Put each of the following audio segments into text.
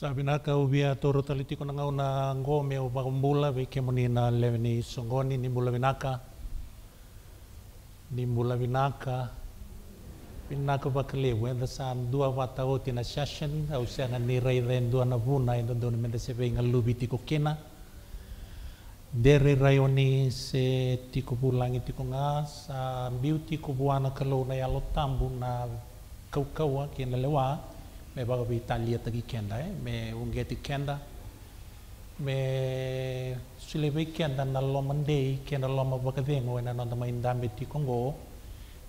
Sabi na ka ubia ah, toro taliti ko nga una ngome o makumbula be kemoni na leveni songoni ni mula binaka ni mula binaka pinaka bakle wenda sa dua wata o tina session au sa nga ni rai den dua na vuna endo don mende se be nga lubi tiko kena dere rayoni se tiko bulangi tiko nga sa beauty ko buana kalo na yalo tambu na kau kawa kena lewa me baka bi talia tagi kenda eh me unge kenda me silebe kenda na lo mandei kenda loma baka dengo ena nanda ma indambe ti Kongo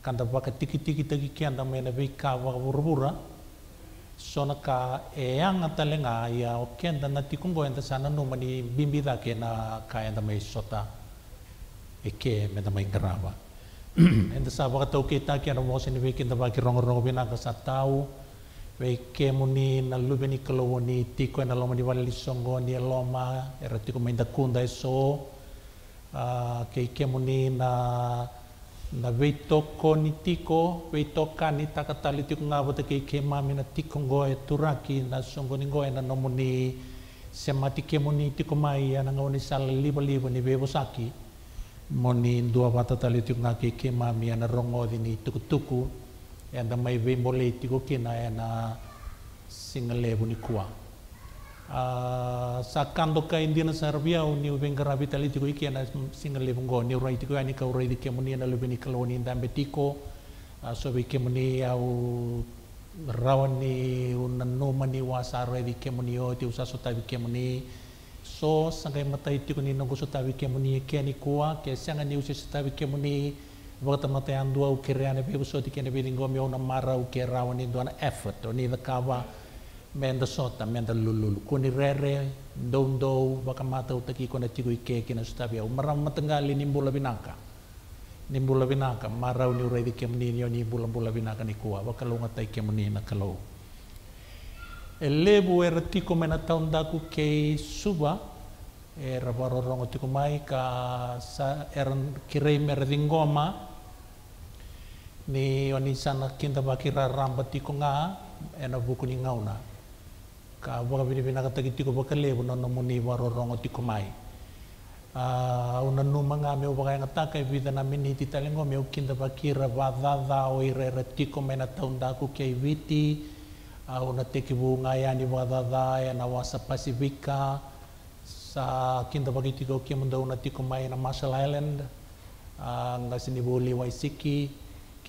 kanda baka tiki tiki tagi kenda me na bika baka burbura sona ka eang talenga ya o kenda na ti Kongo enda sana mani bimbi bimbida kena ka enda e me sota eke me na ma grava enda sa baka tau kita na mo sini bikin da baki rongo rongo bina sa tau veikemuni na luveni kalovoni tiko na loma di vale lisongoni loma eratiko mainda kunda eso ah, keikemuni na na veitoko ni tiko veitoka ni takatali tiko ngavo te keikemami na tiko ngoe turaki na songoni ngoe na nomoni semati kemuni tiko mai na ngoni sala liba liba ni vevosaki moni dua vata tali tiko ngake keikemami na rongodi ni tukutuku tuku Ya, Anda mai ve mole tiko kina e na singale buni kua. Ah, sa kando ka indina Serbia o niu vengara vitali tiko ike ya na singale bungo ni rai tiko ani ka urai di kemuni na lebeni kaloni ndambe tiko ah, so vi kemuni au rawani unanu mani wasa rai di kemuni o ti ta tavi so sangai matai tiko ni nongo so tavi kemuni ke ani kua ke sanga ni usaso tavi kemuni Wakata mate andua ukere ane pe uso tike ne piringo mi ona mara ukere duana effort oni the kawa menda sota menda lulul kuni rere ndou ndou baka mata utaki kona tiku ike kina sutavia umara matengali nimbula binaka nimbula binaka mara uni urai di kemni ni bula bula binaka ni kua baka tai na kalau elebu era tiko mena taundaku ke suba era barorongo tiko mai ka sa eran kirei merdingoma ni oni sana kinta bakira ramba tiko nga ena buku ni ngauna ka boka bini bina kata tiko boka lebu nono muni waro rongo tiko mai uh, una numa nga me ubaka yang taka e vida na mini ti talengo me ukinta bakira wadada o ira ira tiko mena taunda ku kia viti uh, una teki bunga yani wadada ya wasa pasifika sa kinta bakitiko kia munda una tiko mai na Marshall Island uh, nga sini boli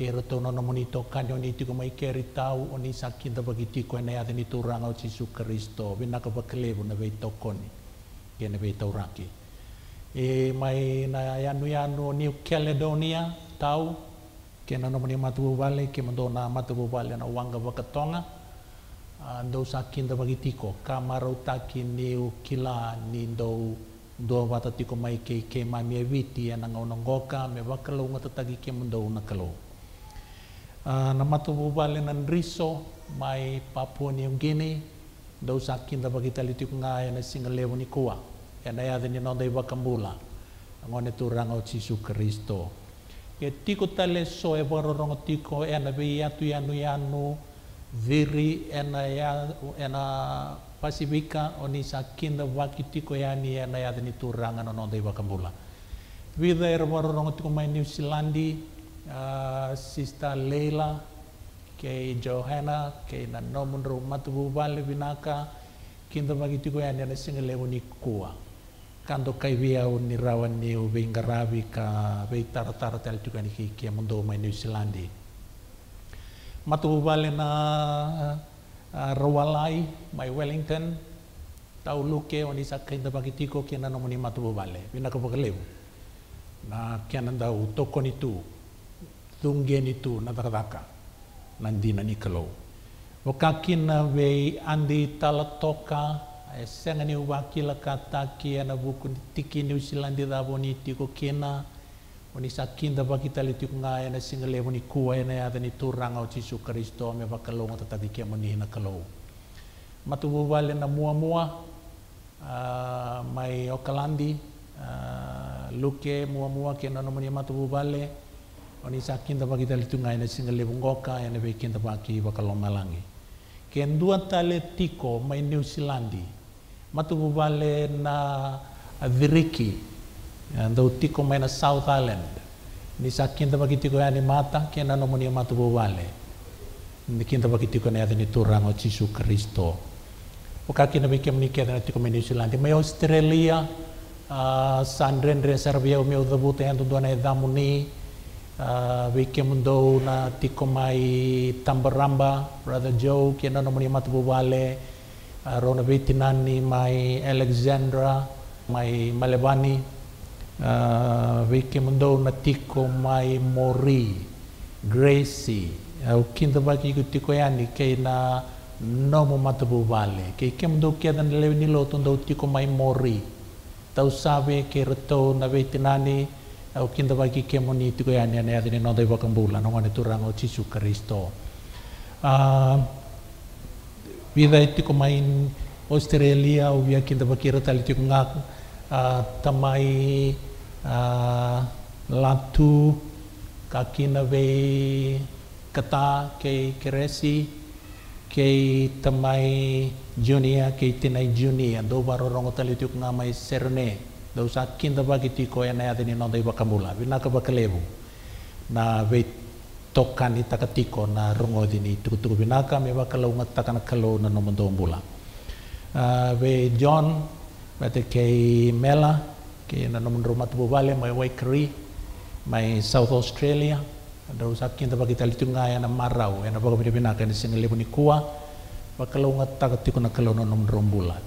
ke roto nono monito kanyo ni tiko mai ke ritau oni sakinta bagi tiko ene ate ni turang au sisu kristo bina ka bakle bu na vei tokoni ke ne tau raki e mai na yanu yanu new caledonia tau ke nono moni matu bale ke mando na matu bale na wanga bakatonga sakin to bagi tiko kamaro taki new kila ni ndo dua wata tiko mai ke ke mai me viti ana e ngau ngoka me ngata tagi ke mando nakalo. uh, ah, na matububali ng riso, may Papua New Guinea, daw sa akin da bagitalitik nga yan ay singalewo ni Kua. Yan ay adin yun da iba kambula. Ang oniturang o Sisu Kristo. Ke tiko tale so e eh, warorong tiko e eh, na be yanu yanu viri e na ya e Pasifika o ni sa akin da bagitiko yani e na adin iturangan o da iba kambula. Vida e warorong tiko may New Zealandi, Ah, Sista Leila, kei Johanna, kei na nomun ro matububale vinaka, bagi tiko ya nene singa lengo ni kua. Kando kai via o ni rawa ni o vingaravi ka vei taratara tel tukani ki kia mundo mai New Zealand. Matububale na ah, ah, Rawalai, mai Wellington, tau luke oni sa bagi tiko kia na nomuni matububale, vinaka pokalevu. Na kia nanda utokoni tu itu nataraka nandina wakakin na we andi talatoka sengani wakila ki na buku tikini usilandi boni tiko kena oni da bakita tiko nga na singale boni kuwa na yada ni turanga o Yesu Kristo me ngata tadi ke moni na kelo matu wale na mua mua uh, mai okalandi uh, luke mua mua ke na nomoni matubu wale Oni sakin tapa kita litunga na singa lebungoka ina bekin tapa ki bakal malangi. Ken dua tale tiko mai New Zealandi. matu bale na Viriki. Ya, dau tiko mai na South Island. Ni sakin tapa kita ko mata ken na moni matu bale. Ni kin tapa kita ko ni turang o Yesus Kristo. Oka kina mi ni na tiko mai New Zealandi. Mai Australia. Uh, ah, Sandren reservia o meu debuta ando dona edamuni. uh, Wikimundo na tikomai tambaramba, Brother Joe, kina nomoni matububale, uh, Rona Vitinani, my Alexandra, my Malevani, uh, Wikimundo na tikomai Mori, Gracie, uh, kinda baki kutiko yani na nomo matububale, kay kemundo kaya dan lewini loton daw tikomai Mori, tau sabe kirato na Vitinani, au kinda vai ki kemoni tiko ya nia nia tini no dei bula no ngane turango chisu Kristo uh, ah, vida tiko main Australia au via kinda vai kira tali tiko ngak ah, tamai uh, latu kakina vei kata kei keresi kei tamai junia kei tinai junia do rongo tali tiko ngamai serne dau sat kinda ba kiti ko ena ya nonda iba kamula bina ka bakalebu na be tokan ita katiko na rongo dini tuku tuku bina ka me kalau ngata kana kalau na nomon dom bula be ah, John bate kei mela ke na nomon rumah tubu bale mai kri mai South Australia dau sat kinda ba kita litunga ya na marau ena na ka bina ka ni single ni kua ba kalau na kalau na nomon rombula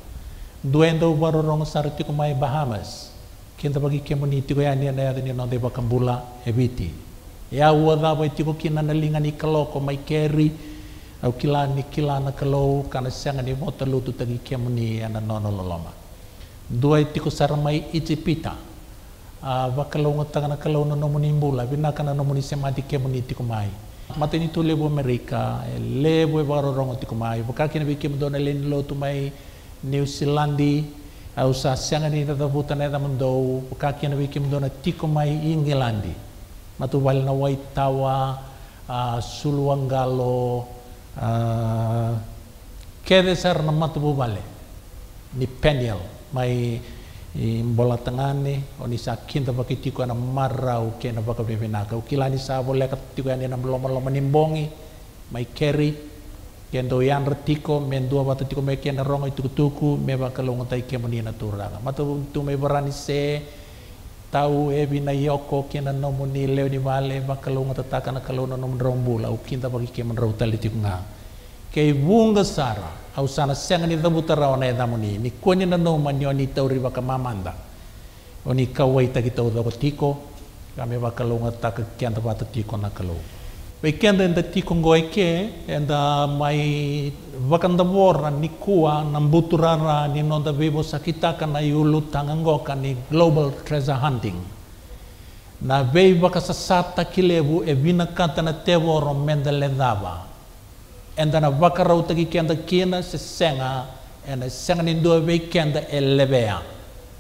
duendo waro rong sarti ko Bahamas kinta bagi community ko yani na dini no de bakambula ebiti ya wada ba tiko kina na linga ni kalo ko mai keri au kila ni kila na kalo kana sanga ni mota lutu tagi kemuni ya, ana nono loloma dua tiko sarmai itipita a ah, bakalo ngata na kalo no nomuni mbula bina kana nomuni semati community ko mai mata ni tu lebo Amerika lebo waro rong bukan mai bakakina bi dona len lotu mai New Zealandi, au sa sianga ni tata vuta neda mendau, mandou, kaki na wiki mandou tiko mai Ingilandi. Matu wali na waitawa, uh, suluangalo, uh, kede sar na matu bubale, ni peniel, mai i bola tengane oni sa kinta baki tiku ana marau kena na baka bebenaka ukilani sa boleh ka tiko ani na loma-loma nimbongi mai Kerry kendo yan ratiko men dua batu tiko me rongo itu tuku me ba kalong tai moni na turanga mato tu me barani se tau e bina yoko kena nomu ni leo ni vale ba kalong tata kana kalong nom la u kinta bagi men rau tali tiku nga ke bunga sara au sana senga ni dabu tara ona e damuni ni koni na noma ni oni tau riba ka mamanda oni kawai kita tau tiko kami ba kalong tata kenta wata tiko na kalong Weekend enda ti kongoi ke da uh, mai wakandavor uh, ni kua nambuturara ni no da sakita kana yulu tangango kani global treasure hunting na vei wakasasata kilevu e vinakata na tevoro menda ledava enda na wakarautaki kenda kina se senga enda senga ni dua vei kenda e levea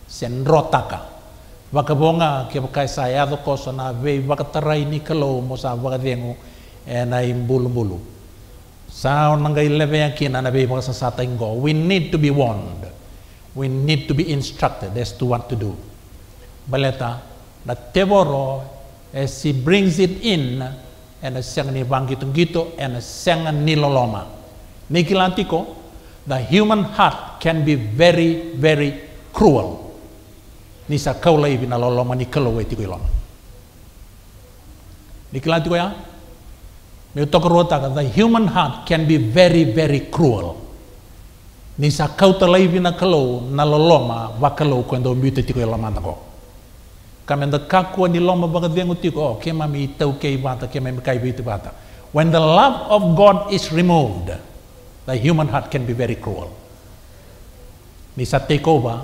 se nrotaka wakabonga ke wakai sa yado koso na vei wakatarai ni kalo mo sa wakadengu ena imbulu bulu. Sao nanga ileve yakin ana sa sa sata ingo. We need to be warned. We need to be instructed as to what to do. Baleta na teboro as he brings it in ena siang ni bangkitong gito ena siang niloloma. Nikilantiko, the human heart can be very, very cruel. Nisa kaula ibinaloloma ni kalawe tiko iloma. Nikilanti ko ya, The human heart can be very, very cruel. Nisa kau kautalaivi na kalau na loloma wa kalau kendo mute tiko ela nako. ko. Kamenda kakua ni loma baga dengu tiko oh kema mi itau kei vata kema mi kai vitu vata. When the love of God is removed, the human heart can be very cruel. Nisa takeover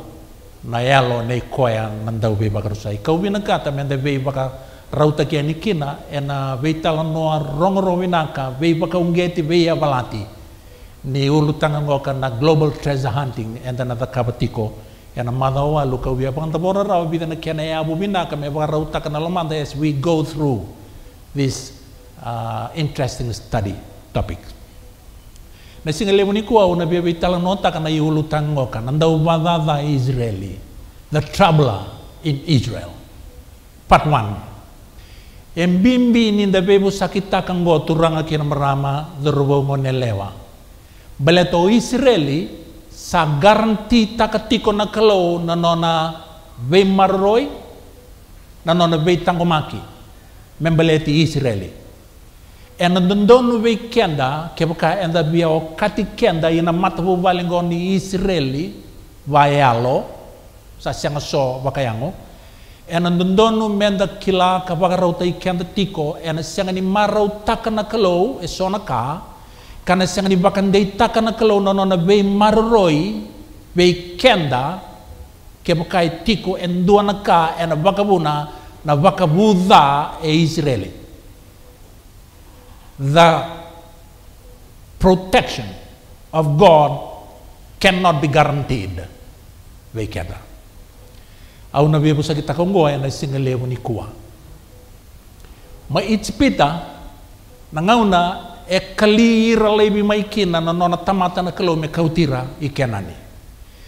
na yalo nei koya mandau be baga rusai. Kau bina kata mende be baga ke ani kina ena vei rong rongoronginaka vei vakaungeti vei avalati ni tanga ngoka na global treasure hunting enda e na takapatiko ena madawa luka wia pangtapora rau bida na kena ya abuminaka me vakarautaka na lomanda as we go through this uh, interesting study topic na singa lemuniku au na bia vei taka na i tanga ngoka na ndau Israeli the troubler in Israel part one yang bimbi ni da bebu sakita kanggo turanga kira merama dorobongo nelewa. Beleto Israeli sa garanti takatiko na kalau na nona bemarroy marroi na nona be tangomaki membeleti Israeli. En dondon we kenda kebaka enda bia o kati kenda ina matabu valengoni Israeli vayalo sa siang so bakayango. ena dondonu menda kila kapaka rauta kenda tiko ena sengani marau takana kalau e sona ka kana sengani bakan dei takana kalau nono na bei marroi bei kenda ke bakai tiko en duana ka ena bakabuna na bakabuda e Israeli the protection of God cannot be guaranteed. They kenda. au na bia sa kita kongoa ya na singa levu ni kua ma itspita na ngauna e kalira lebi maikina na nona tamata na kalome kautira ikenani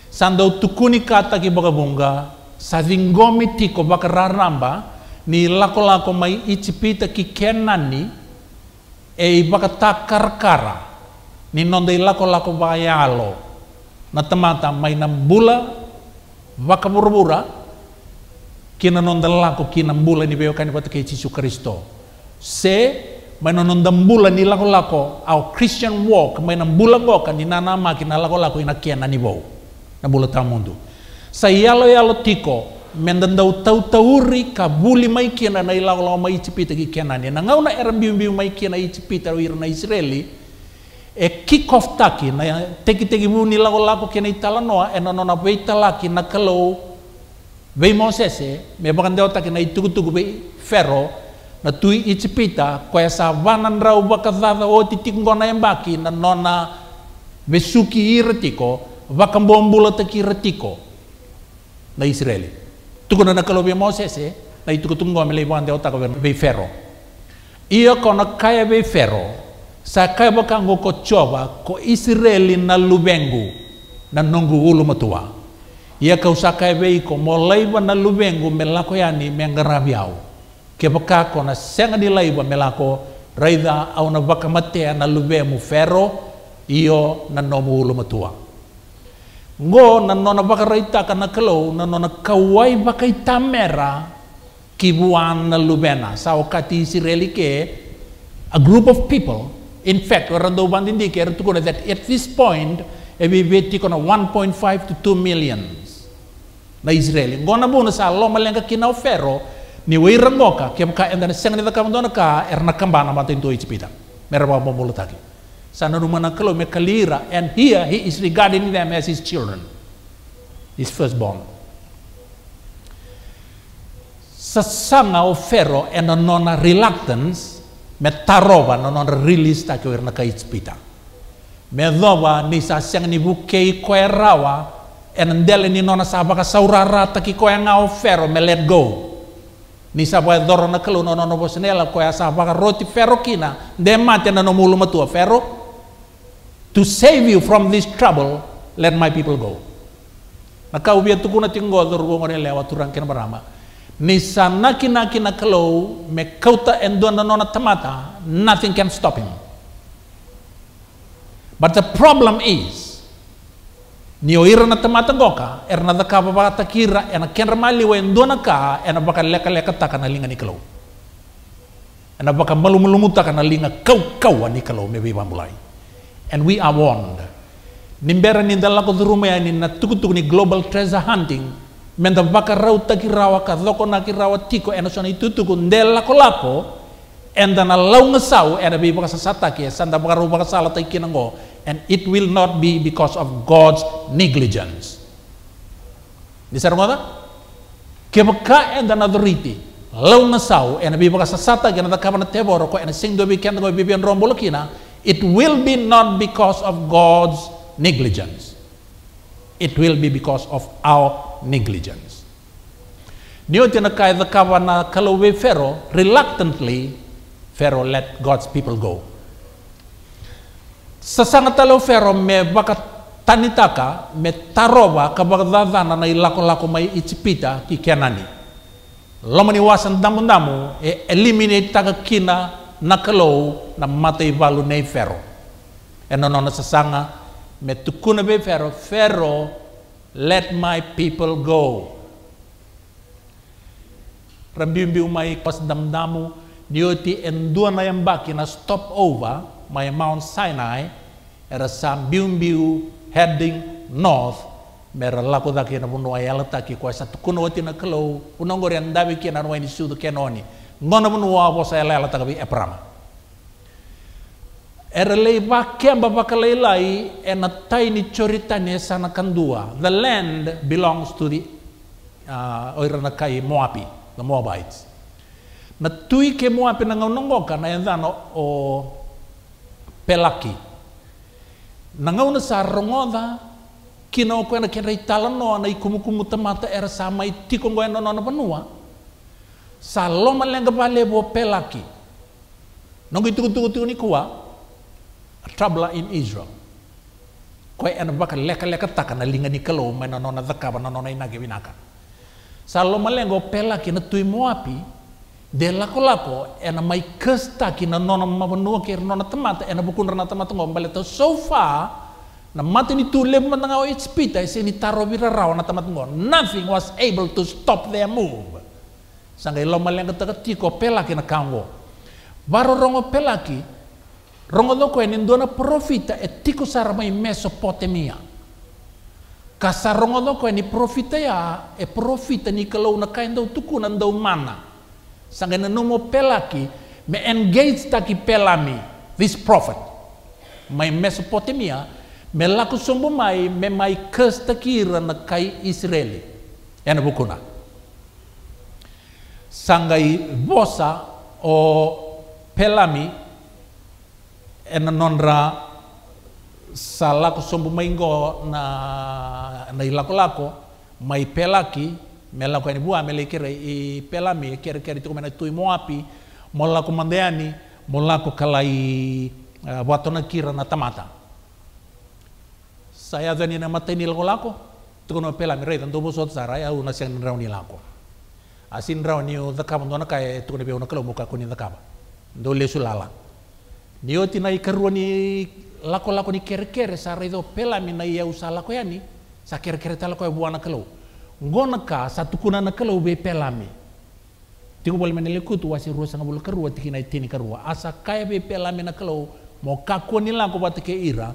sandau tukuni kata ki bagabunga sadingomi tiko baka raramba ni lako-lako mai itspita ki kenani e takar takarkara ni i lako-lako bayalo na tamata mai nambula baka bura Kina non dalako kina mbula ni beokani watu ke Jesus Kristo. Se mai non mbula ni lako lako au Christian walk maina mbula kan ni nana ma na lako lako ina kiana ni bau. Na bula mundu Sa yalo yalo tiko mendandau tau tauri ka buli mai kina na ilako lako mai cipita ki kiana ni. Na ngau na biu mai kina i ro au na Israeli. e kick off taki na teki teki mu ni lako lako kina itala noa e na nona na kalou be mosese me bakandeo take na itugutugu be ferro, na tui itsipita koe sa vanan rau dada o yang embaki na nona besuki suki i retiko vakambombula taki retiko na israeli tukuna na kalo be mosese na itu itugutungngome le bakandeo take be ferro. ia kona kaya be ferro, sa kaya baka ngoko chova ko israeli na lubengu na nongu ulu matua ia kau sakai vei ko mo laiva na luvengu me lako yani me ngaravi Ke paka ko na senga di laiva me lako raida au na vakamatea ya na luve mu fero io na nomu ulu matua. Ngo na nona vakaraita ka na kalau na nona kawai vakaita mera kibuan na luvena. Sa wakati Israeli ke a group of people in fact orando bandindike ertukuna that at this point ebi beti kona 1.5 to 2 million na Israel, ngona bona sa lo malenga kina ofero ni we rangoka kem ka enda ne sengni da kam dona ka erna na matin to ichpita mera ba bombol taki na rumana kalo me kalira and here he is regarding them as his children his firstborn sanga ofero and a nona reluctance me tarova na nona release taki erna ka ichpita me dhova ni sa sengni bukei rawa and ndele ni nona sabaka saurara taki ko yang ngau fero me let go ni sabo doro na kelo nono no bosnela ko ya sabaka roti fero kina de mate na no mulu matua fero to save you from this trouble let my people go na kau bia tuku na tinggo dor go ngore lewa turang ken barama ni sana kina kina kelo me kauta endo na nona tamata nothing can stop him but the problem is nio ira na tamata goka er daka baba takira ena kenra mali wa endona ka ena baka leka leka taka na linga nikalau ena baka malu malumu taka na linga kau kau wa nikalau mebe mulai and we are warned nimbera ni dala ko duruma ya ni na tukutuk ni global treasure hunting menda baka rau wa ka zoko na kirawa tiko ena sona itutuku ndela kolapo enda na launga sau ena bebe baka ke sanda baka rau baka sala ikina ngo And it will not be because of God's negligence. Disarungada? Kebeka and another riti. Law nasaw and biba kasasata ganada kamana teboro ko and sing do bikan go bibian rombolokina. It will be not because of God's negligence. It will be because of our negligence. Niyo tinakay the kawana kalawe Pharaoh reluctantly Pharaoh let God's people go. sasangatalo fero me baka tanitaka me taroba kabagdadana na ilako-lako may itsipita ki kenani lomani wasan damu-damu e eliminate taka kina nakalo na matay balu nei fero e nonona sasanga me tukuna be fero fero let my people go rabimbi umay pas damdamu niyo ti na yambaki na stop over my Mount Sinai era sam biumbiu heading north mera lakuta kina bunu ayala taki kwa satu kuno watina dawi unongori andabi kina nwa ini sudu kenoni ngona bunu wa bosa taka bi eprama era lei ba kemba baka lei lai ena taini corita ne e sana kandua the land belongs to the uh, na kai moapi the moabites na tui ke moapi na nongoka na endano o pelaki. Nangau na sa rongoda kina o kuena kena italano na ikumukumu tamata era sama itikong goena nona panua. Sa loma lenga bale bo pelaki. Nongo itukutukutu ni kuwa trouble in Israel. Koe ena baka leka leka taka na linga ni kalo mena nona zakaba na nona inage winaka. Sa loma lenga pelaki na tuimuapi api de lako lapo ena mai kesta ki na nona mamanua ki nona tamata ena bukun rana tamata ngom baleta so far na mati ni tule na ngao its pita ese ni taro bira rawa na tamata ngom nothing was able to stop their move sangai lo maleng kata tiko pelaki na kango baro rongo pelaki rongo doko eni ndona profita e tiko sara mai potemia kasa rongo doko eni profita ya e profita ni kalau na kain dau tuku na mana sanga na nomo pelaki me engage taki pelami this prophet my mesopotamia me laku sombo mai me mai kes takira na kai israeli ena bukuna sangai bosa o pelami ena nonra salaku sombo mai ngo na na ilako lako mai pelaki mela ko ni bua pelami kere i pela me kere kere tu mena tu mo api mola ko mandeani ko kalai uh, watona kira na tamata saya zani na mate ni lako lako tu no pela me redan dobo sot ya una siang rau ni lako asin rau ni o daka mandona kai e tu ne be una kalo muka ko ni daka do le sulala ni o tina i ni lako lako ni kere kere sara do pela me na ia e usala ko yani sa kere kere tala ko e buana kalo ngona ka satu na kala ube pelami. tigo bol menele kutu wasi rusa ngabul karu wati kina itini karu asa kaya be pelami na kala mo kako ni lanko wati ke ira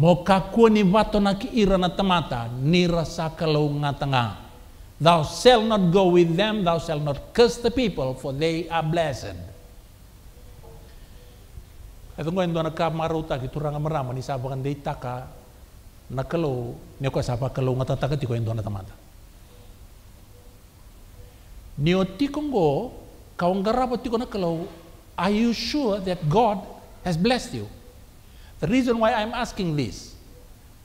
mo kako ni vato na ira na tamata ni rasa kala ngatanga thou shall not go with them thou shall not curse the people for they are blessed Ito ngayon Maruta nagkamaruta, kiturang marama, ni sabakan day taka, na kalo, ni ko sapa kalo nga tataka, ko yung Nioti kongo, kawangarabo tikonakalo, are you sure that God has blessed you? The reason why I'm asking this,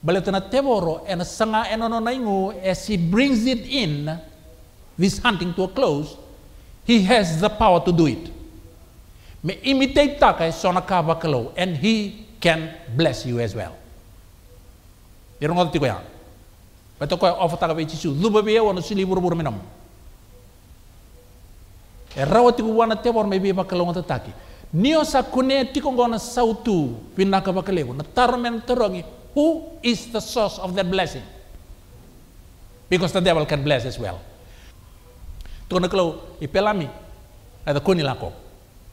balatana teboro and sanga enononaingu, as he brings it in, this hunting to a close, he has the power to do it. May imitate takai sonakaba kalo, and he can bless you as well. Irong ngotiko yan. Beto ko offer takabe chisu, e rawa tiku wana te war ibi bakala wanta taki nio sa kune tiku ngona sautu pinaka bakale na men terongi who is the source of that blessing because the devil can bless as well na kalau ipelami ada kuni lako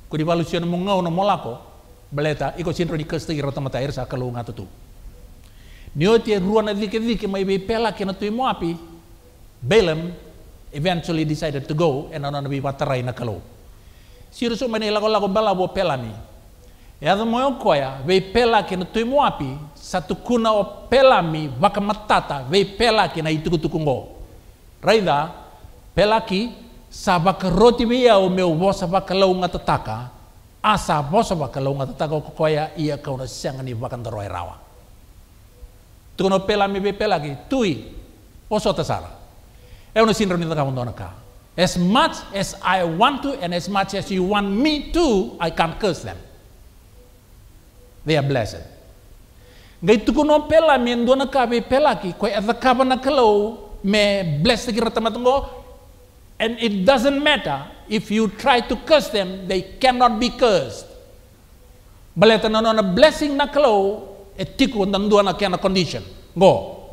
kuni valusian mungau na molako beleta iko sinro di kesta gira tamata air sa kalau ngatutu nio te ruwana dike dike mai pelaki na tuimu api Balaam eventually decided to go and ona nabi watarai na siru so mani lago lago bala bo pelami yadu moyo koya ve pela no tu api satu kuna o pelami waka matata ve pela itu ituku kungo raida pelaki sabak roti via o meu vosa waka nga tataka asa vosa waka nga tataka ko koya ia kauna ni waka ndaroi rawa tu no pelami we pelaki tui oso tasara. As much as I want to and as much as you want me to, I can't curse them. They are blessed. Ngay tuku no pela men dona kabe pela ki ko at the kaba na me bless ki ratamatungo and it doesn't matter if you try to curse them they cannot be cursed. Baleta na no na blessing na kalo etiku ndan dona na kena condition. Go.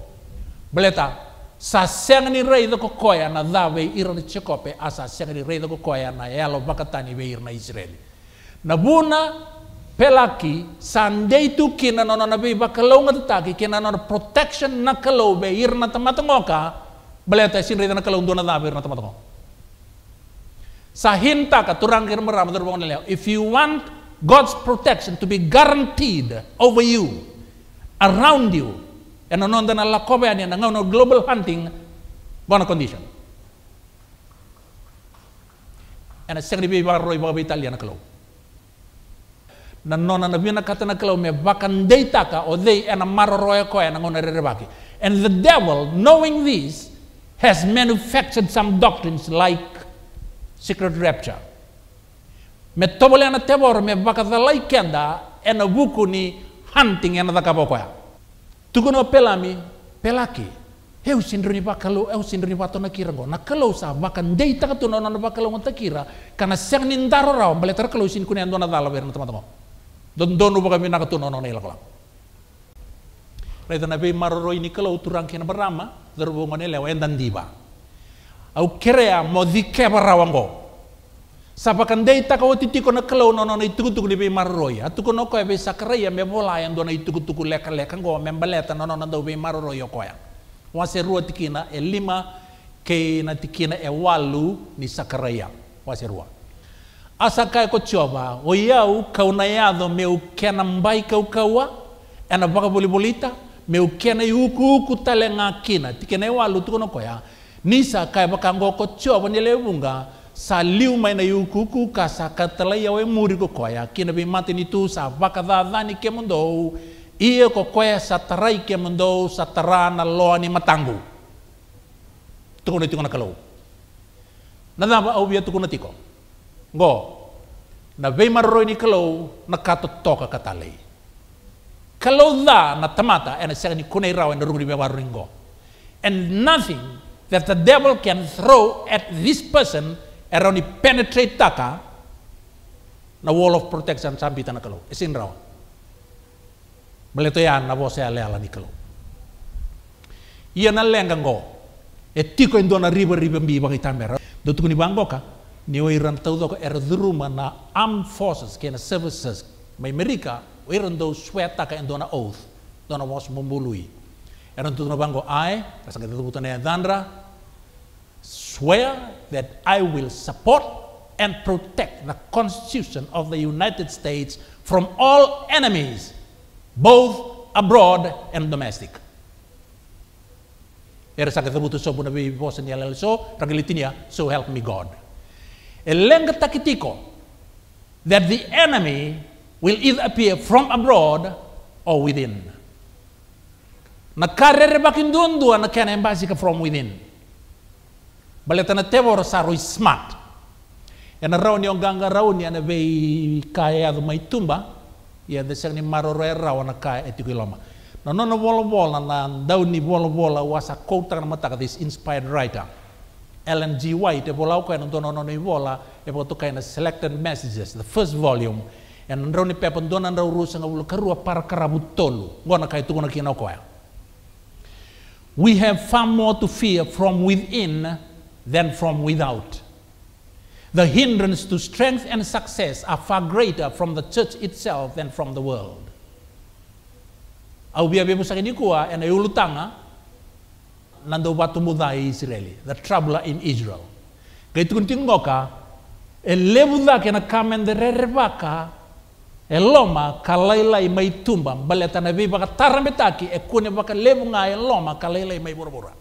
Baleta sa senga ni rei do kokoya na dawe ira ni chekope asa senga ni rei do kokoya na yalo e bakatani we ira na Israeli. Na buna pelaki sandei tu kina nono na be nga ngatutaki kina nono protection na kalau be ira na tamatongoka beleta e sin rei na kalau ndona dawe ira na tamatongoka Sa ka turang kira merama dur bangun e leo. If you want God's protection to be guaranteed over you, around you, and another la companion and no global hunting bona condition and a second be bar roi bob italian klo na nona na bina katana klo me bakan data ka o they and maro roya ko and ngona rerebaki and the devil knowing this has manufactured some doctrines like secret rapture me tobole ana tebor me baka dalai kenda and a buku ni hunting and the kapokoya Tukono pelami pelaki eu sindroni bakalo eu sindroni bato na kira go na kalau sa makan dei ta tu na na bakalo ngota kira kana siang nindaro raw mbaletar kalau sin kunen dona dala ber na tama don donu baka kami na tu na na ila kala Raitan maroro ini kalau turang kena berama, darbo ngone lewa endan diba. Au kerea mo dikeba rawango. sapakandei takawatitiko na kalau nona na itukutuku libe maroroi atuku no koe be sakarai me bola yang dona itukutuku leka leka ngo membeleta nono na do be maroroi koya wase rua tikina e lima ke na tikina e eh, walu ni sakarai wase rua asa kai ko coba. o iau na iado meu kena mbai kau kaua ena baka bolita. meu kena iuku uku tale ngakina tikina e eh, walu tuku no koya nisa kai baka ngo ko chova ni lewunga saliu maina yukuku kasakatala yawe muri ko koya kina bi ni tu sa vakadadhani ke mundo ia ko koya tarai ke mundo loa ni matangu tukuna tikuna kalau nadamba au tuku na tiko ngo na vei maroi ni kalau na kato toka katalei kalau da na tamata and ni kunei rawa na rungri bewa ringo and nothing that the devil can throw at this person ni penetrate taka na wall of protection sambil e ya na kalau isin rau, meleto yan na bo se ale ala ni kalau iya na lengang go, etiko tiko indo na riba riba mbi bang kita mera do tu ni bang ka ni o iran tau do er druma na armed forces kena services mai merika o iran do sweat taka indo na oath do na was mumbului eran tu na go ai rasa ka tu tu na dandra swear that I will support and protect the Constitution of the United States from all enemies, both abroad and domestic. Era sa katabuto so puna bibiposan niya lalo so, help me God. Eleng takitiko that the enemy will either appear from abroad or within. Nakarere bakin doon doon na kaya ka from within na teboro sa is smart ena rauni ganga rauni ana vei kaya adu mai tumba ia de sani maroro e rau ana kaya etiku iloma no na no wala wala na dauni wala wala wasa kouta na mataka this inspired writer Ellen G. White, ebola uko ena dono nono ibola, ebo tuka na selected messages, the first volume, ena nrau ni dono na nrau nga ngabulu karua para karabu tolu, ngona kai tukuna kina uko We have far more to fear from within than from without. The hindrance to strength and success are far greater from the church itself than from the world. Au bia bia pusaka ni and ayulu ah, nando watu mudai Israeli, the trouble in Israel. Kaitu kuntingoka ah, elevuda eh, kena kamen de eloma ah, eh, kalaila i mai tumba baletana vi baka tarambe taki e eh, kune baka eloma kalaila i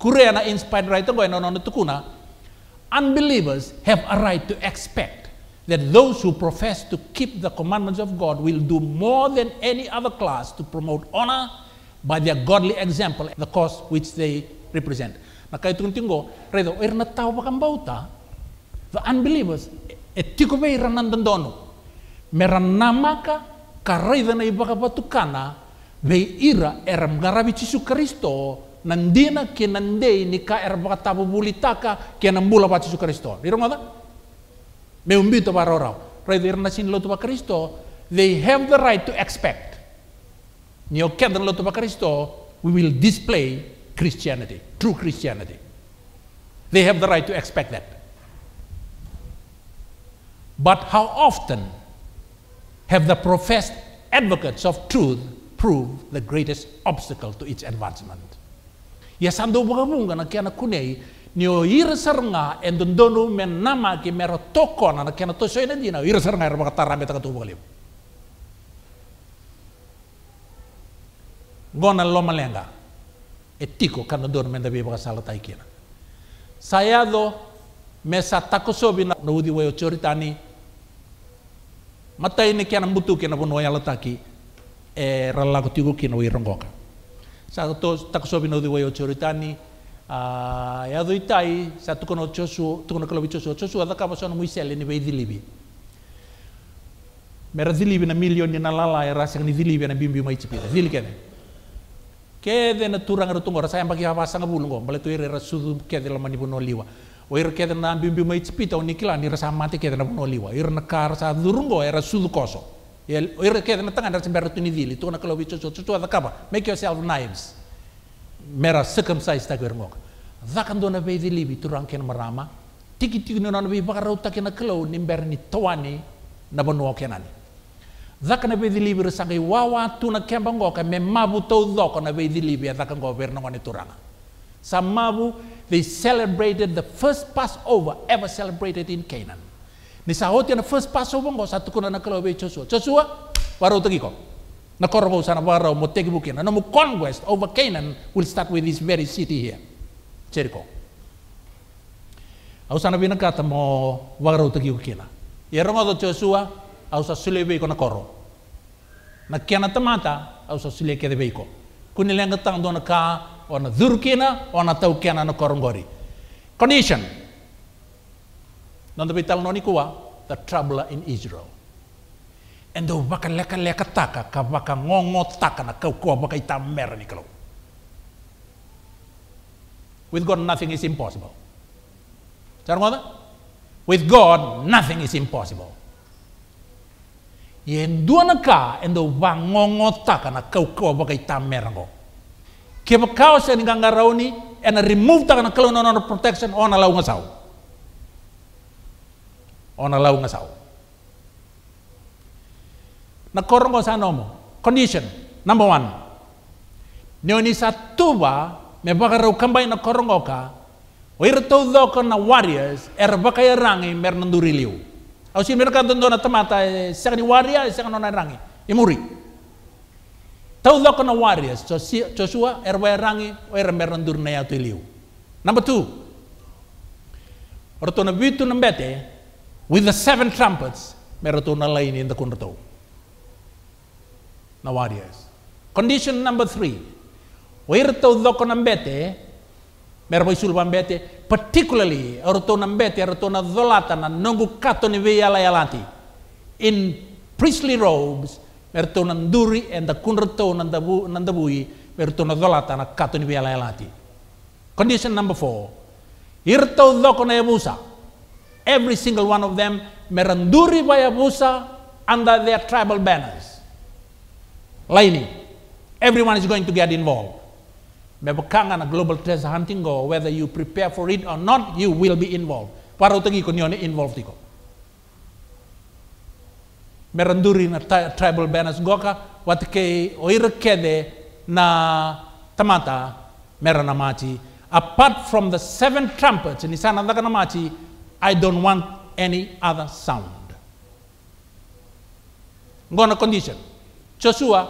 Kureana inspired writer going eh, on to kuna, unbelievers have a right to expect that those who profess to keep the commandments of God will do more than any other class to promote honor by their godly example, the cause which they represent. Maka itu tinggo, redo na tau pa kambauta, the unbelievers, etiko eh, be iranan tendono, meranamaka karai iba ka patukana, be ira eram garabi cisu Kristo, nandina ke nandei ni ka erba tabu bulitaka ke nambula ba Yesu Kristo. Dirongoda? Me umbito ba rorao. Raidir na sin lotu pa Kristo, they have the right to expect. Ni o kedan lotu pa Kristo, we will display Christianity, true Christianity. They have the right to expect that. But how often have the professed advocates of truth proved the greatest obstacle to its advancement? Ya sando bunga na kia na kunei ni o ira sarnga dondonu men nama ki mero toko na na kia na ina dina ira sarnga ira baka tarame taka tubu kalim gona loma lenga etiko kana don men dabi baka sala tai Saya sayado mesa takosobi na udi wayo choritani mata ini kia na mutu kia na bunwa yalataki e ralako tigo kiana wai σαν το ταξόπινο οδηγό ο Τσοριτάνη, εδώ η Τάη, σαν το κονοτσό σου, το ο τσό εδώ μου είσαι Ελένη, Μέρα δηλήβη να μιλιόν ένα να μπει μα ητσιπίδε. Δηλήκε Και δεν τούραν ρωτούν σαν βάσα να βούλουν γόμπλε το ήρε ρασούδου και δεν να o ira ke me tangana se mera tunivili tuna kala wicho cho cho da make yourself knives mera circumcised ta ker ngok kan dona be libi turan ken marama tiki tiki no be bakara uta ken kala ni ni tawani na bono kenani da kan be libi rasa wawa tuna kemba ngok me mabu to do be libi da kan go ber ngoni turanga they celebrated the first passover ever celebrated in canaan Ni sahot na first over ko satu kuna na kalawe Joshua. Joshua waro tegi ko. Na korgo sana waro mo tegi bukin. Na mo conquest over Canaan will start with this very city here. Jericho. Au sana bina kata mo waro tegi ukina. Yero ngodo Joshua au sa sulebe ko na korro. Na kiana tamata au sa sulebe kede beiko. Kunilenga tang dona ka ona durkina ona tau kiana na korongori. Condition Når det blir talen kuwa, the trouble in Israel. Endo waka leka leka taka, ka waka ngongo taka na kau kuwa waka ita mera ni kalau. With God nothing is impossible. Cara ngoda? With God nothing is impossible. Yen dua na ka, endo wang ngongo taka na kau kuwa waka ita mera ngo. Kepakau sa ni kangarau ni, and remove taka na kalau nono protection ona oh, alau ngasau. Ona lau ngasau. Na korong sa nomo. Condition, number one. Nioni sa tuba, me rau kambay na korong ka, o irto doko na warriors, er bakaya rangi mer liu. Aw si mer kadon na temata e sa ni warrior, e sa kanona rangi, imuri. E tau doko na warriors, Joshua, er baka rangi, o mer nanduri na Number two, Orto na bitu na bete, with the seven trumpets, in the Nindakundrato. Now, warriors. Condition number three. Wirtau dokonambete, merboisulbambete, particularly Arutonambete, Arutona Zolatana, ni Katoni Veyalayalati, in priestly robes, nanduri and the nandabu Nandabui, Mertona Zolatana, Katoni Veyalayalati. Condition number four. Irtau dokonebusa every single one of them, Meranduri byabusa, under their tribal banners. Laini, everyone is going to get involved. na global treasure hunting go, whether you prepare for it or not, you will be involved. Parotagi ko niyo involved ko. Meranduri na tribal banners goka, wat ke oirakede na tamata meranamati. Apart from the seven trumpets, ni sana machi, I don't want any other sound. Ngona condition. Joshua,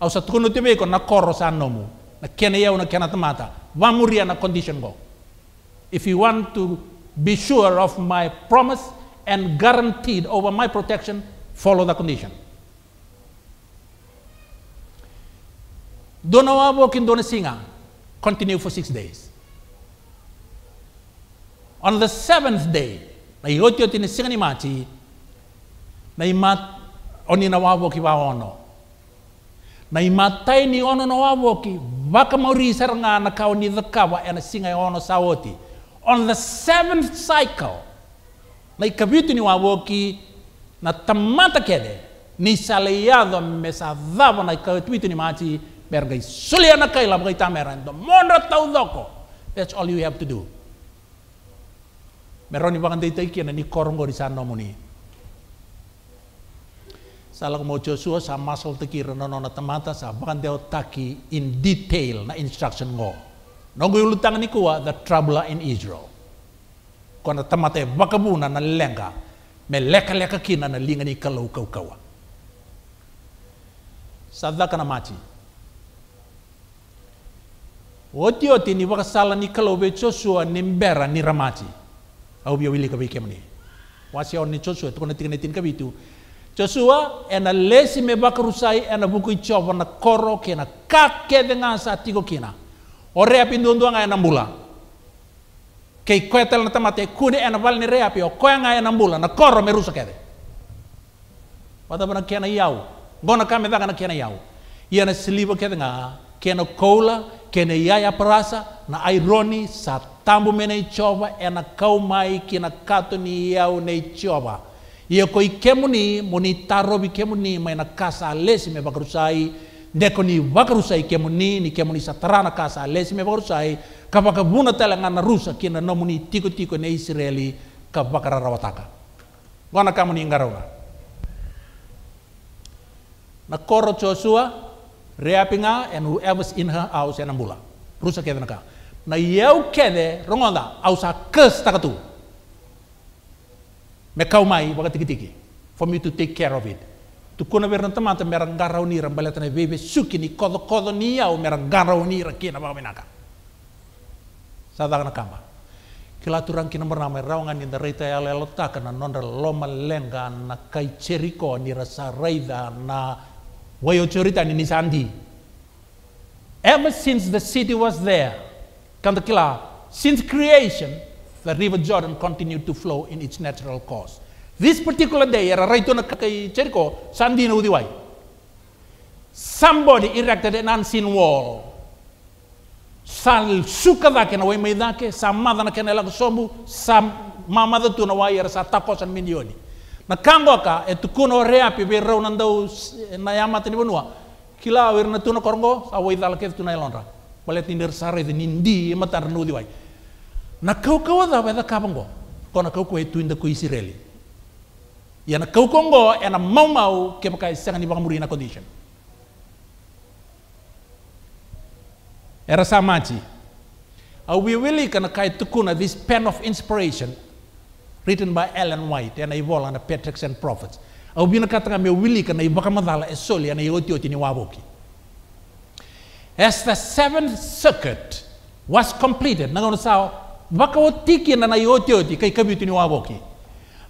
au sa tukunu tibe ko na koro sa anomu, na kene yau na kena tamata, wamuria na condition go. If you want to be sure of my promise and guaranteed over my protection, follow the condition. Donawa kin in singa. continue for six days. On the seventh day, naihoti ότι είναι signi mati, na imat oni na wawoki wa ono. Na imatay ni ono na ki baka mauri nga na ni dhakawa ena singa ono sawoti. On the seventh cycle, na ikabitu ni ki na tamata kede, ni saleyado mesadhavo na ikabitu ni mati, bergai sulia na kaila mga itameran, do mondra taudoko. That's all you have to do. meroni bangan tei kiana ni korong di sana muni salah sa Joshua sama sol tekir nono na temata sa bangan teo taki in detail na instruction ngo nongo yulu tangan ni kuwa the trouble in Israel kona temata e bakabuna na lenga me leka leka kina na linga kalau kau kawa sadaka na machi Oti oti ni wakasala ni kalau be Joshua ni mbera ni ramati au bia wili ka bi kemni wasi on ni Joshua to netin natin ka bitu Joshua ena lesi me rusai ena buku chova na koro kena kat ke dengan sa tigo kina ore api ndundu nga ena mbula kei kwetel na tamate kune ena val ni api o koe nga ena mbula na koro me rusa kede wata bana kena yau gona kame daga na kena yau iana siliba kede nga kena koula kene yaya perasa na ironi sa tambu mene chova ena kaumai kina kato ni yau nei chova ia koi kemuni moni tarobi kemuni mai na kasa lesi me bakrusai deko ni bakrusai kemuni ni kemuni sa tarana kasa lesi me bakrusai kapaka buna telenga na rusa kina nomuni tiko tiko ne israeli kapaka rarawataka kamu kamuni engarawa. na koro Joshua reapinga and whoever's in her house and ambula rusa kede naka na yau kede rongonda au sa kes takatu me kau mai waka tiki tiki for me to take care of it tu kuna berna tamata merang garau ni rambaleta na bebe suki ni kodo kodo ni yau merang garau ni rakina minaka. menaka na kamba kilaturan kina bernama raungan inda reita ya lelotaka na nonda loma lenga na kai ceriko ni rasa raida na wayochorita ni Nisandi. Ever since the city was there, Kandakila, since creation, the river Jordan continued to flow in its natural course. This particular day, Jericho, Sandi Udiwai. Somebody erected an unseen wall. Sal suka dake na wai mai dake, sa madana kena la sombu, sa mamadatu na wai era sa takosan minyoni. na kango aka etukuno rea pibe rau nandau na yama e tini benua kila awir na tuna korngo sa wai dala kef tuna elonra wale tinder sare de nindi e matar nudi wai na kau kau da wai e da kabango kona kau kau etu ku isireli ya na kau kongo ya na mau mau ke pakai sangan di bangamuri na condition era samachi Are we really going to kai to this pen of inspiration written by Ellen White and on and Patrick and Prophets. Au bina katanga me wilika na ibaka madhala e soli and ioti oti ni waboki. As the seventh circuit was completed, nangono sao, baka otiki na na ioti oti kai kabi oti ni waboki.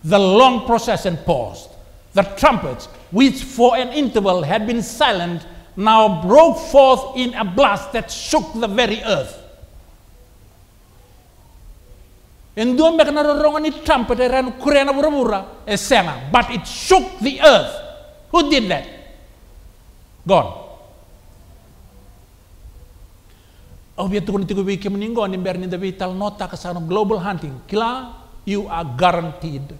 The long procession paused. The trumpets, which for an interval had been silent, now broke forth in a blast that shook the very earth. And though Mekanarorongani trumpeted and Kurena Burabura, a sema, but it shook the earth. Who did that? God. Oh, biar tukun tiku wiki meninggon biar berni tapi tal nota kesana global hunting. Kila you are guaranteed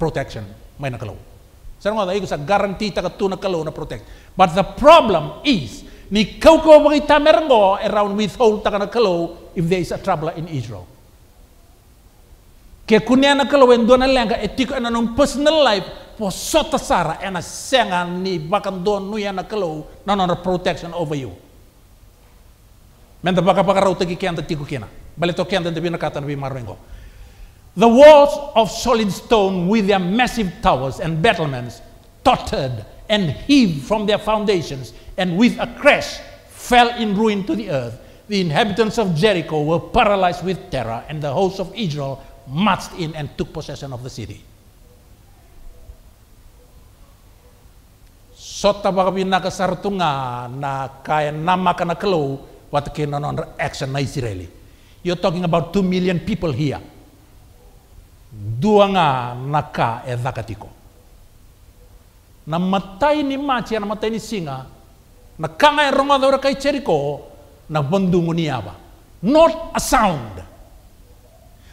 protection. May nakalaw. Sarang wala ikut sa guarantee tu tuna kalau na protect. But the problem is Ni kau ko makita merengo around withhold takana kalau if there is a trouble in Israel. Ke kunia na kalau wendo na lenga etiko na nung personal life po sota sara ena senga ni bakan don nuya na kalau na non protection over you. Menta baka baka rauta ki kianta tiku kina. Balito kianta debi na kata na bi The walls of solid stone with their massive towers and battlements tottered and heaved from their foundations and with a crash fell in ruin to the earth. The inhabitants of Jericho were paralyzed with terror, and the host of Israel marched in and took possession of the city. Sota bakabi naka sartunga na kaya nama kana kelo what can on action na Israeli. You're talking about two million people here. Duanga naka edakatiko. Na matay ni machi, na matay ni singa, na kanga e ronga dora kai na bondungu niaba not a sound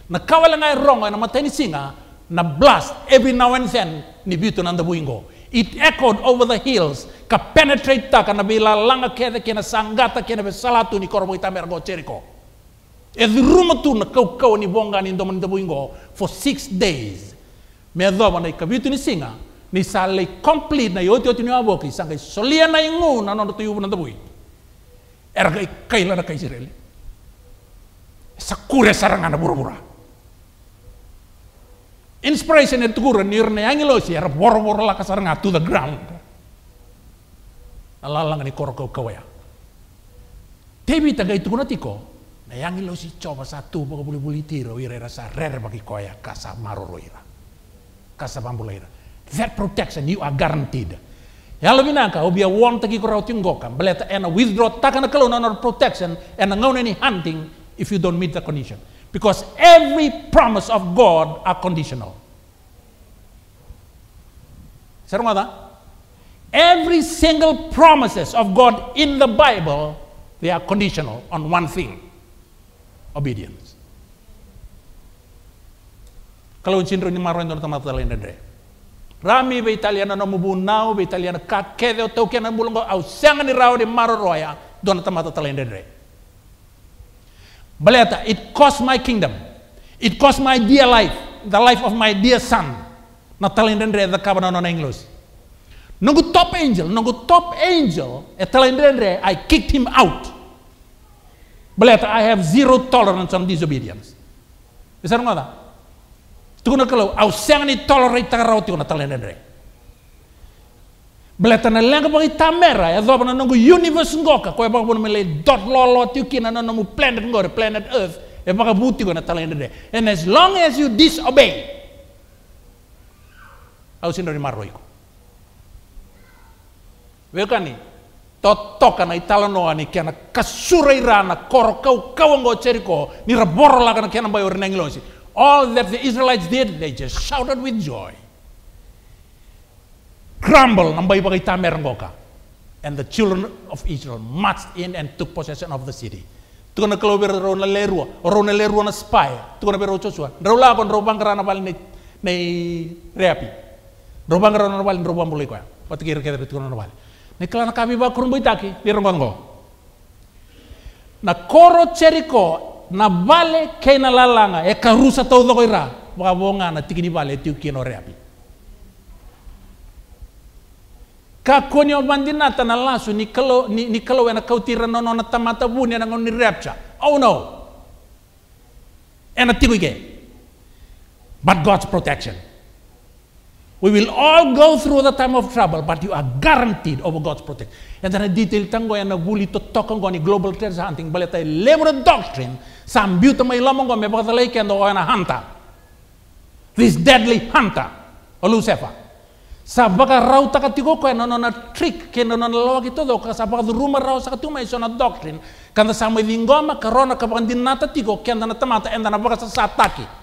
na kawala ngai ronga na matani singa na blast every now and then ni bitu nanda buingo it echoed over the hills ka penetrate taka na bila langa kede kena sangata kena besalatu ni korbo itamer go cheriko. e na kau kau ni bonga ni ndomo ni buingo for six days me adoba na ikabitu ni singa ni sale complete na yoti oti abo ki sangai solia na ingu na tu yubu na tabui erga kaila na kaisireli sakure sarangana buru bura inspiration et er tukura ni urne angelo si er boro-boro la kasaranga to the ground alalang ni koroko kawaya tebi tagai tukuna tiko na angelo si coba satu boka buli-buli tiro ira rasa rere bagi koya kasa maroro ira kasa bambula That protection, you are guaranteed. Yalla binaka, ubi a warm taki kurau tinggokam, beleta and a withdraw takana kalon on protection and a ngon any hunting if you don't meet the condition. Because every promise of God are conditional. Sarungata? Every single promises of God in the Bible, they are conditional on one thing. Obedience. Kalau cinta ni Maro itu tempat lain ada. Rami be italiana no mubu nau be italiana kat kede o tau kena bulongo au sanga ni rau di maro roya dona tamata talende re. Baleta, it cost my kingdom. It cost my dear life, the life of my dear son. Na talenden re the kabana on English. Nungu top angel, nungu top angel, e talenden re, I kicked him out. Baleta, I have zero tolerance on disobedience. Bisa ngoda? Tukuna kalau au siang ni tolor ita rau tukuna talen nere. Beleta na lenga bagi tamera ya zoba na nongu universe ngoka ko ebang bunu mele dot lolo tuki na nongu planet ngore planet earth e baka buti gona talen And as long as you disobey au sindori marroiko. Wekani totoka na italanoa ni kiana kasura rana koro kau kau ngo ceriko ni raboro lakana kiana bayo renengilosi. All that the Israelites did, they just shouted with joy. Crumble, and the children of Israel marched in and took possession of the city. Tukana kalau ber rona lerua, rona lerua na spy, tukana ber rochosua. Rola kon robang kerana bal nei nei reapi. Robang kerana bal robang boleh Patikir Pati kira tuko na bal. Nei kelana kami ba kurun boitaki merengoka Na koro ceriko na bale lalanga e karusa tau doko ira wakabonga na tiki ni bale tiu kino reapi ka koni o bandinata na lasu ni kalo ni, ni kalo ena kautira nono na tamata buni ena ngoni reapcha oh no ena tiku ike but God's protection We will all go through the time of trouble, but you are guaranteed over God's protection. Yan na detail tanggo yang naguli to tokong ni global trade sa hunting balita ay lemon doctrine sa ambyuta may lamang ko may pagkatalay kaya ko na hunter. This deadly hunter o Lucifer. Sa baka raw ta katigo ko no na trick kaya no na lawag ito do sa baka rumor raw sa katuma iso na doctrine kanda sa may dingoma karona kapag din natatigo kaya na tamata enda na sa sataki.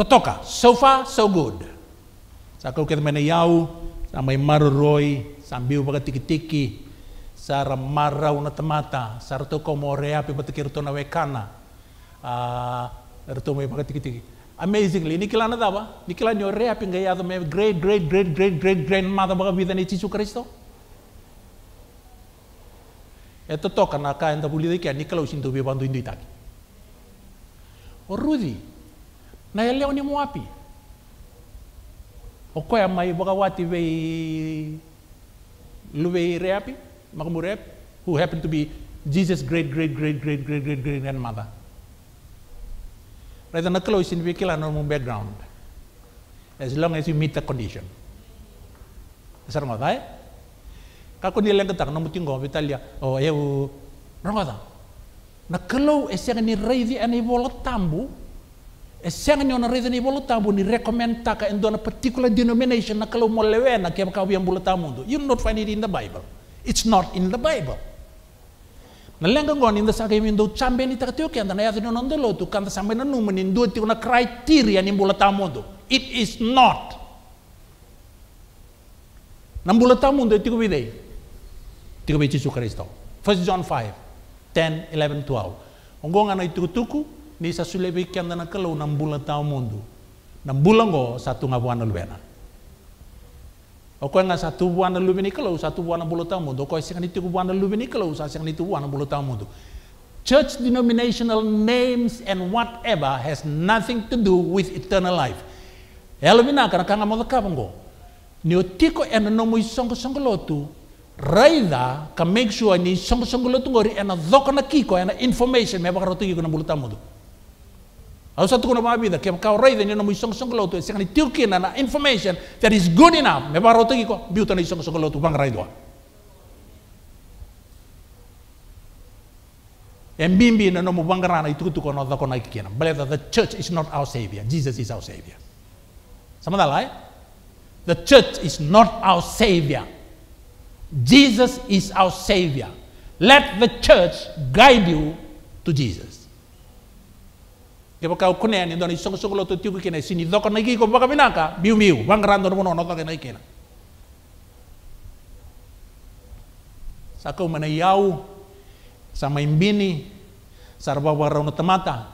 totoka. So far, so good. Sa kita mana yau, sa may maruroy, sa pakai baga tiki-tiki, sa ramaraw na tamata, sa rato kau mo reapi batikir to na wekana, uh, ah, rato may baga tiki-tiki. Amazingly, nikila na dawa, kila nyo reapi ngayado may great, great, great, great, great, grandmother pakai vida ni Chichu Kristo. Ito eh, toka na kain buli bulida ikia ya, nikila usin tubi bandu indu itaki. O oh, Rudy, na leo ni mwapi okoya mai boka wati vei luwei reapi makumurep who happened to be Jesus' great great great great great great great grandmother. Right, Rather than close in vehicle and normal background. As long as you meet the condition. Asar mo eh? Kako nila ketang nomu tinggo vitalia. Oh eu rongota. Na kalau esang ni reidi ani bola tambu e senga nyon reason i bolo tamu ni recommend taka in e dona particular denomination na kalau mo lewena kem kau yang bolo tamu you not find it in the bible it's not in the bible na lenga ngon in the saka im do chambe ni taka tioke anda na yathi non de lotu kan ta sambe na numu ni ndo tiuna criteria ni bolo tamu do it is not na bolo tamu do tiku bidei tiku be Jesus Christ 1 John 5 10 11 12 ngonga na itu tuku ni sa sulebi kian dana kalau nam bula tau mundu nam bula ngo satu ngabuana lubena Okoy nga satu buana lubeni kalau satu buana bulan tau mundu okoy sing itu buana lubeni kalau sa sing itu buana bulu tau mundu Church denominational names and whatever has nothing to do with eternal life. Elvina kana kanga mo kapango. Ni otiko en no mo isongo lotu raida ka make sure ni songo songolotu ngori ena dhoko na kiko ena information me bakaro tu kiko na buluta Au sa tukuna mabi da kem kau rai dani namu isong song lotu sing tiuki na information that is good enough. Me baro tegi ko biuta na isong song lotu bang rai doa. And bimbi na namu bang rana itu tu kono da kono ikiana. Bale that the church is not our savior. Jesus is our savior. Sama da lai? Eh? The church is not our savior. Jesus is our savior. Let the church guide you to Jesus. Kebo kau kune ani doni soko soko loto tiuku kene sini doko na kiko baka minaka biu biu bang rando no mono noto kena ikena. Sako mana yau sama imbini sarba wara no tamata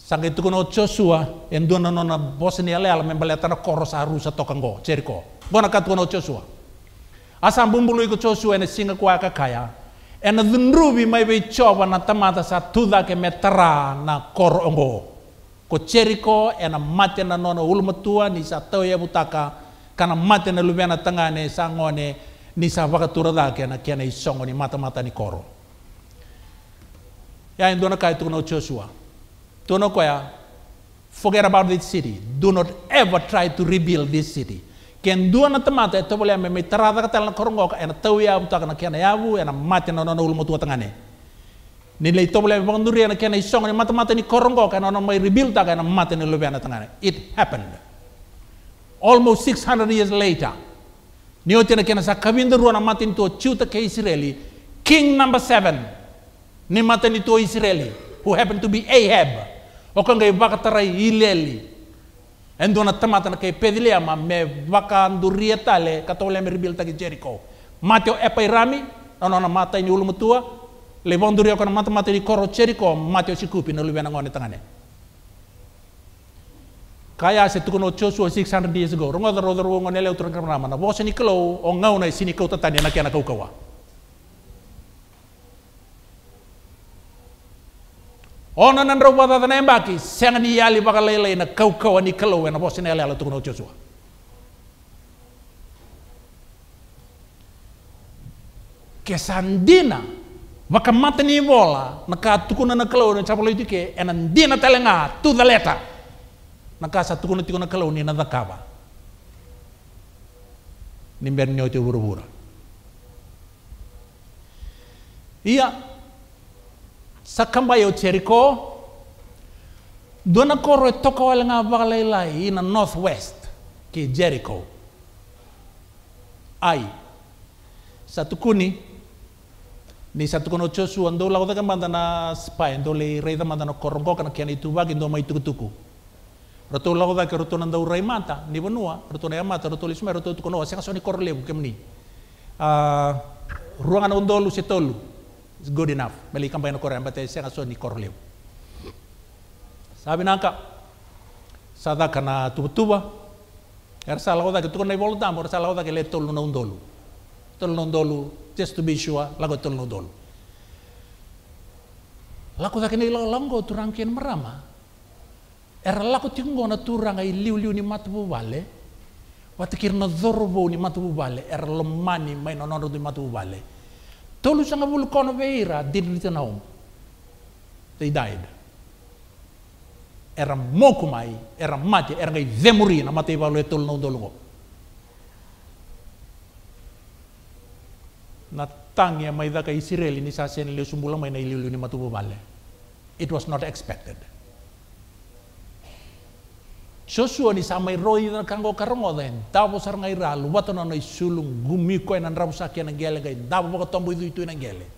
sange tuku no chosua endu no no na ale leal membele tana koro rusa sa tokanggo ceriko bona katu no chosua Asam bumbulu iko chosua ene singa kuaka kaya ena dhunrubi mai be choba na tamata sa tuda ke metra na kor ongo ko cheriko ena mate na nono ulmatua ni sa tau ya butaka kana mate na lubena tangane sa ngone ni sa vaka da ke na kena isongo ni mata mata ni koro ya dona kai tuno Joshua tuno ko ya forget about this city do not ever try to rebuild this city ken dua na tamata e bole leme mei tarada ka tala na korongoka e na tau iavu taka na kena yabu, e na mate na tua ulumatua tangane ni lei tobo leme pakanduria na kena isonga ni matamata ni korongo ka na nona mai rebuild taka na mate ni tangane it happened almost 600 years later ni oti na kena sa kavinda duru na mate ni tua chuta ke israeli king number 7 ni mate ni tua israeli who happened to be ahab o kanga i ileli na tamata na kay ama me vaka ndurietale katoleme ribilta ki Jericho mateo epai rami na mata ini ulu mutua le bondurio kona mata mata di koro Jericho mateo sikupi na lubena ngone tangane kaya se tukono chosua 600 years ago rongo daro daro ngone le utra na mana bosani kelo ongau na sini kau tatani na kana kau kawa ona nan rau wada dana embaki senga ni yali baka lele na kau kau ani kalo wena na ne ala tukuna uchosua kesandina waka mata ni bola na ka tukuna na kalo na chapolo itike enan dina telenga tu the letter na ka sa tukuna tikuna kalo ni na dakaba nimber nyote buru buru iya sakamba yo cheriko dona koro toka wale nga bagale ina northwest ki Jericho ai satu kuni ni satu kono chosu ando lago daga manda na spai ando le rei manda na korongo kana kiani bagin ki ndo mai tukutuku roto lago daga roto nanda urai manta ni bonua roto na yamata roto lisma roto tukono sanga soni korlebu kemni ah, ruangan ondolu setolu It's good enough. Malikan ba yung Korean, but siya kaso ni Korlew. Sabi nangka, sada ka na tubutuba, Ersala oda que tu kona voltamo, ersala oda que le tolu na undolu. Tolu na undolu, just to be sure, lago tolu na undolu. Lako da kene lau lango turang kian merama. Era lagu tingo na turang ai liu liu ni matu vale. Wata kir na zorbo ni matu vale, era lomani mai na nono ni matu vale. Tolu sa nga vulcano Veira didn't return home. They died. Era mokumai, era mate, era ngai zemuri na matei valo e tolu na udolungo. Na tangia mai daka Israeli ni sa sen le sumbula mai na ililu ni matubu vale. It was not expected. Joshua ni samai roi na kango karongo den. Tabo sar ngai ralu wato na sulung gumi ko na ramu saki na gele gai. Tapo ko tombo itu itu na gele.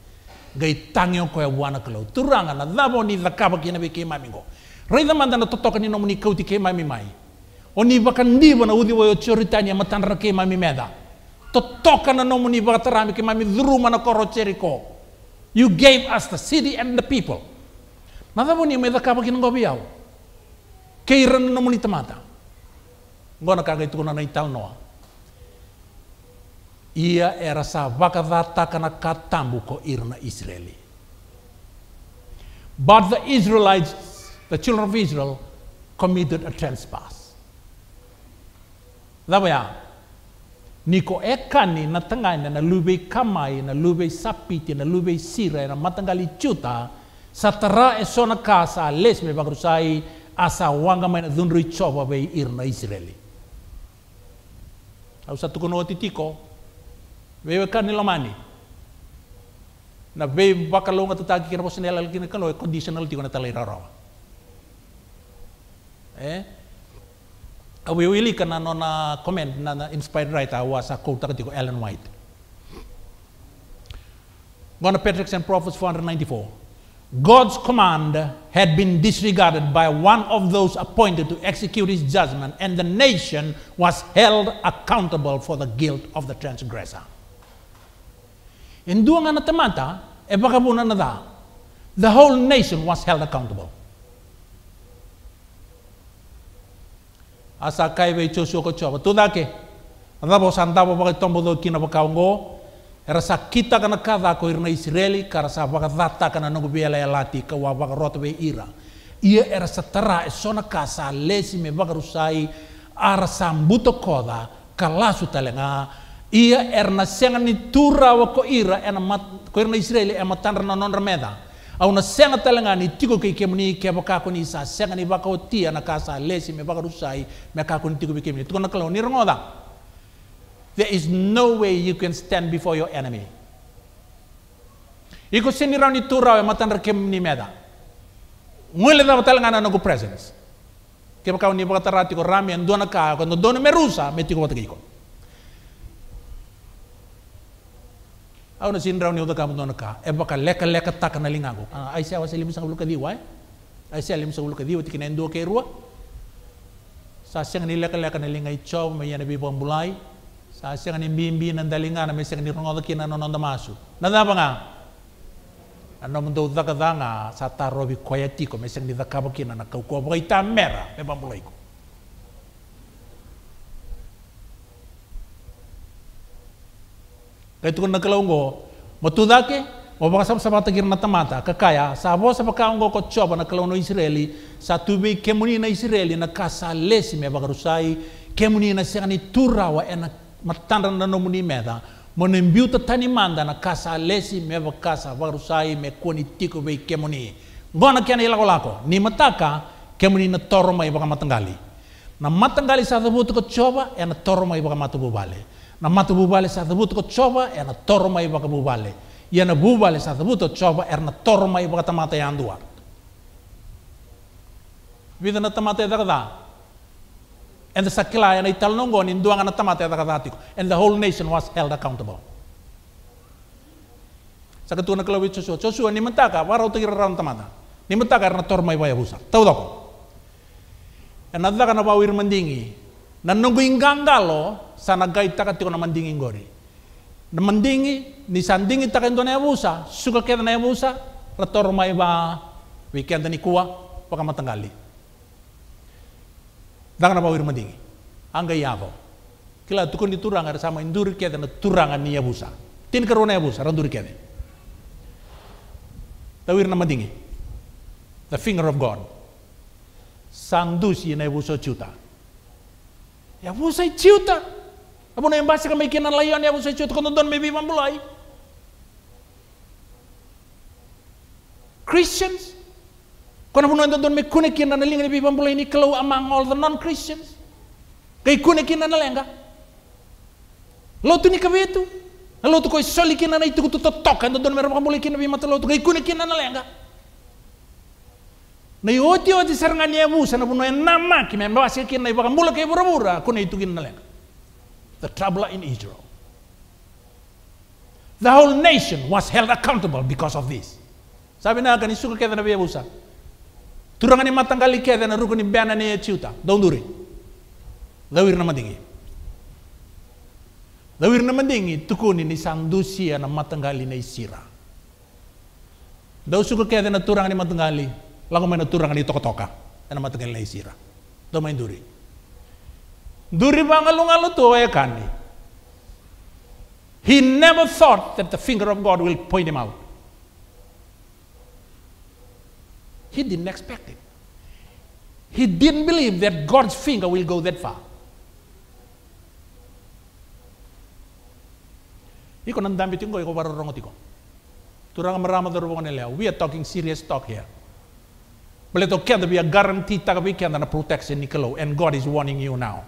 Gai tangio ko wana klo. Turanga na dabo ni dakaba kina be kema mingo. Rei da manda na totoka ni nomuni kauti kema mi mai. Oni bakan di bana udi wo choritania matan ra kema mi meda. Totoka na nomuni batarami kema mi druma na koro cheriko. You gave us the city and the people. Nadabo ni me dakaba kina ngobiao. keiran rana no moni tamata. Ngona kaga itu na ital noa. Ia era sa wakadata kana katambu ko irna Israeli. But the Israelites, the children of Israel, committed a trespass. ya, niko ekani na tengai na lubei kamai na lubei sapiti na lubei sira na matangali chuta satara esona kasa les me bagrusai asa wanga na dhunru chova vei irna Israeli. Au sa tukono otitiko, vei wekan nilamani. Na vei bakalonga tataki kira posin elal kina kalo e conditional tiko na talai rarawa. Eh? Au vei wili kana no na comment na, na inspired writer wa sa kouta katiko Ellen White. Gona to Patrick's and Prophets 494. God's command had been disregarded by one of those appointed to execute his judgment, and the nation was held accountable for the guilt of the transgressor. In doing anatamata, e the whole nation was held accountable. Asa kai wei chosio ko choba, tudake, rabo santabo Tombo do kina Era sa kita kana kava ko irna Israeli kara sa vaga vata kana nogo biela ya lati ka wa vaga rota be ira. Ia era sa tara e sona ka sa lesi me waka rusai ara sa mbuto koda ka lasu talenga. Ia era na senga ni tura wa ko ira ena mat, ko irna Israeli e matandra na non rameda. Au na senga talenga ni tiko ke kemuni ke ko koni sa senga ni o tia na ka sa lesi me waka rusai me ka koni tiko be kemuni. Tuko na kalau ni rongoda. There is no way you can stand before your enemy. Iko siniraw ni turaw matan rekem ni meda. Ngule na batal ngana no presence. Ke bakau ni bakatarati ko rami and dona ka ko no dona merusa meti ko batagi ko. Aw na siniraw ni uta kam dona ka e baka leka leka tak na lingago. Ai se awa selim sang luka diwa. Ai se alim sang luka diwa tikina ndo ke rua. Sa siang ni leka leka na lingai chow me yana bi bambulai. sa seng ni bimbi nan dalinga na meseng ni rongo ki na nonon damasu Nada da banga ano mundo danga sa tarobi koyati ko meseng ni daka merah, na nakau ko boki ta mera me bambulai ko kai tukun nakala ungo matudake o baka na tamata kakaya sa bo sa baka ko choba na israeli sa tubi kemuni na israeli na kasa ya, bagarusai kemuni na sengani turawa enak matandrana anao moni meda manambiota tany mandana kasa alesy meva kasa varosai me koni tiko vei kemoni ngona kiana ilakolako ni mataka kemoni na toroma ivaka matangali na matangali sa tavutu ko chova e na toroma ivaka matububale na matububale sa tavutu ko chova e na toroma ivaka bubale ia na bubale sa tavutu chova er e na toroma ivaka tamata yandua e vida na tamata yadakada And the Sakila and Italnongon ngana tamata ya Katatico. And the whole nation was held accountable. Sakatuna Klawi chosu ni mentaka Waro Tiran Tamata. mentaka na Torma busa Tau doko And adla kana bawir Mandingi. inganggalo sana gai takati kona Mandingi Ngori. Na Mandingi, ni Sandingi Takendo na busa Suka Keda na tor mai ba Weekend ni Kua, matangali dangana bawir mandingi angga yago kila tukun di turang ada sama induri kede na turangan niya busa tin karuna ya busa randuri kede tawir na mandingi the finger of god sang dusi yin ya busa ya busa chuta abu na embasi kami kina layon ya busa chuta kondon don mebi mambulai Christians, Kona puno ento don me kune kina na linga ni pipa mbula ini kelau among all the non-Christians. kai kune kina na lenga. tu ni tu, Na tu koi soli kina na itu kutu tok ento kan don me rapa mbula kina pima tu kai kune kina na lenga. Na i oti oti sarangani ya musa na puno en nama kime mbawa si kina i baka mbula bura bura kune itu kina na lenga. The trouble in Israel. The whole nation was held accountable because of this. Sabi na kan isuka kaya na biya musa. Turangan matang turangani matangali kede na rukuni bena ne ciuta duri. dawir na madingi dawir na madingi tukuni ni sandusia na matangali na isira dau dengan kede na turangani kali, lagu main turangani tokotoka toka na matangali na isira dau main duri duri bangalungalu tuwa ya kani He never thought that the finger of God will point him out. He didn't expect it. He didn't believe that God's finger will go that far. We are talking serious talk here. But to kenda be a guarantee can be kenda na protection nikolo and God is warning you now.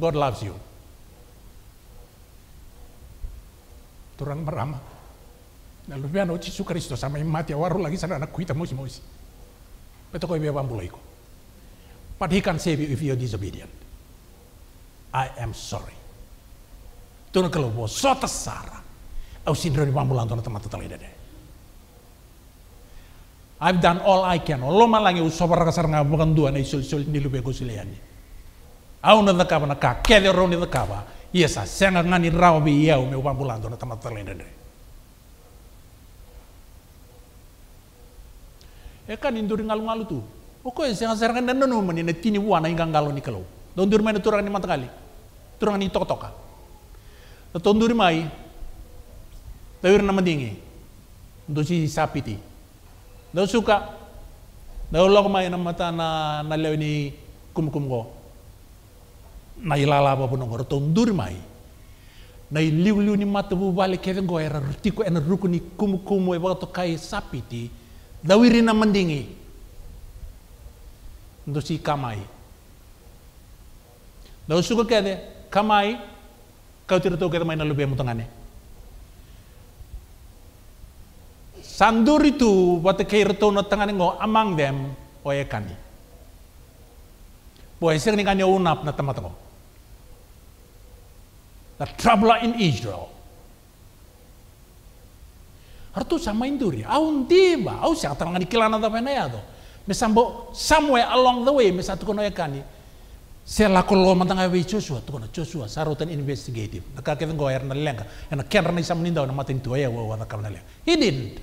God loves you. Turang merama. Nah Nalupea no Yesu Kristus sama imati waru lagi sana anak kuita mosi Betul kau koi beba mbuloiko. But he can save you if you're disobedient. I am sorry. Tuna kalau so tersara. Aku Au sindroni pambulan tona teman tali dede. I've done all I can. malangnya usah usobara kasar ngabukan dua na sulit isul ni lupe kusileani. Au na dakaba na ka kele kapan. Iya sah, saya nggak ngani rawi ya umi me pambulan tona tamata dede. e kan induri ngalu-ngalu tu oko e senga serangan dan nanu mani na tini wana inga ngalo ni kalau don duri mani turang ni mantakali turang ni tok-toka na ton duri mai tawir na mandingi ndo si sapiti ndo suka do lok mai na mata na na lew ni kum-kum go na ilala ba bunongor ton duri mai na liu liu ni mata bu balik kevin go era rutiko ena ruku ni kum kumu e bato kai sapiti dawirina mandingi si kamai daw suka kede kamai kau tira tahu kede mainan lebih mutangane ya. sandur itu wate kei tahu na tangan ngo among them oye kani boy sing ni kani unap na tamatango the trouble in Israel 130 sama induri. Aun ndiba. Au siang tarang di kilana da pena yado mesambo somewhere along the way mesatu kono yakani saya lakukan kolo mantang we Joshua tuh kono Joshua sarutan investigative naka kevin go erna yang nak kian rani sama ninda nama tin tua ya wawa da kawan nelayan. he didn't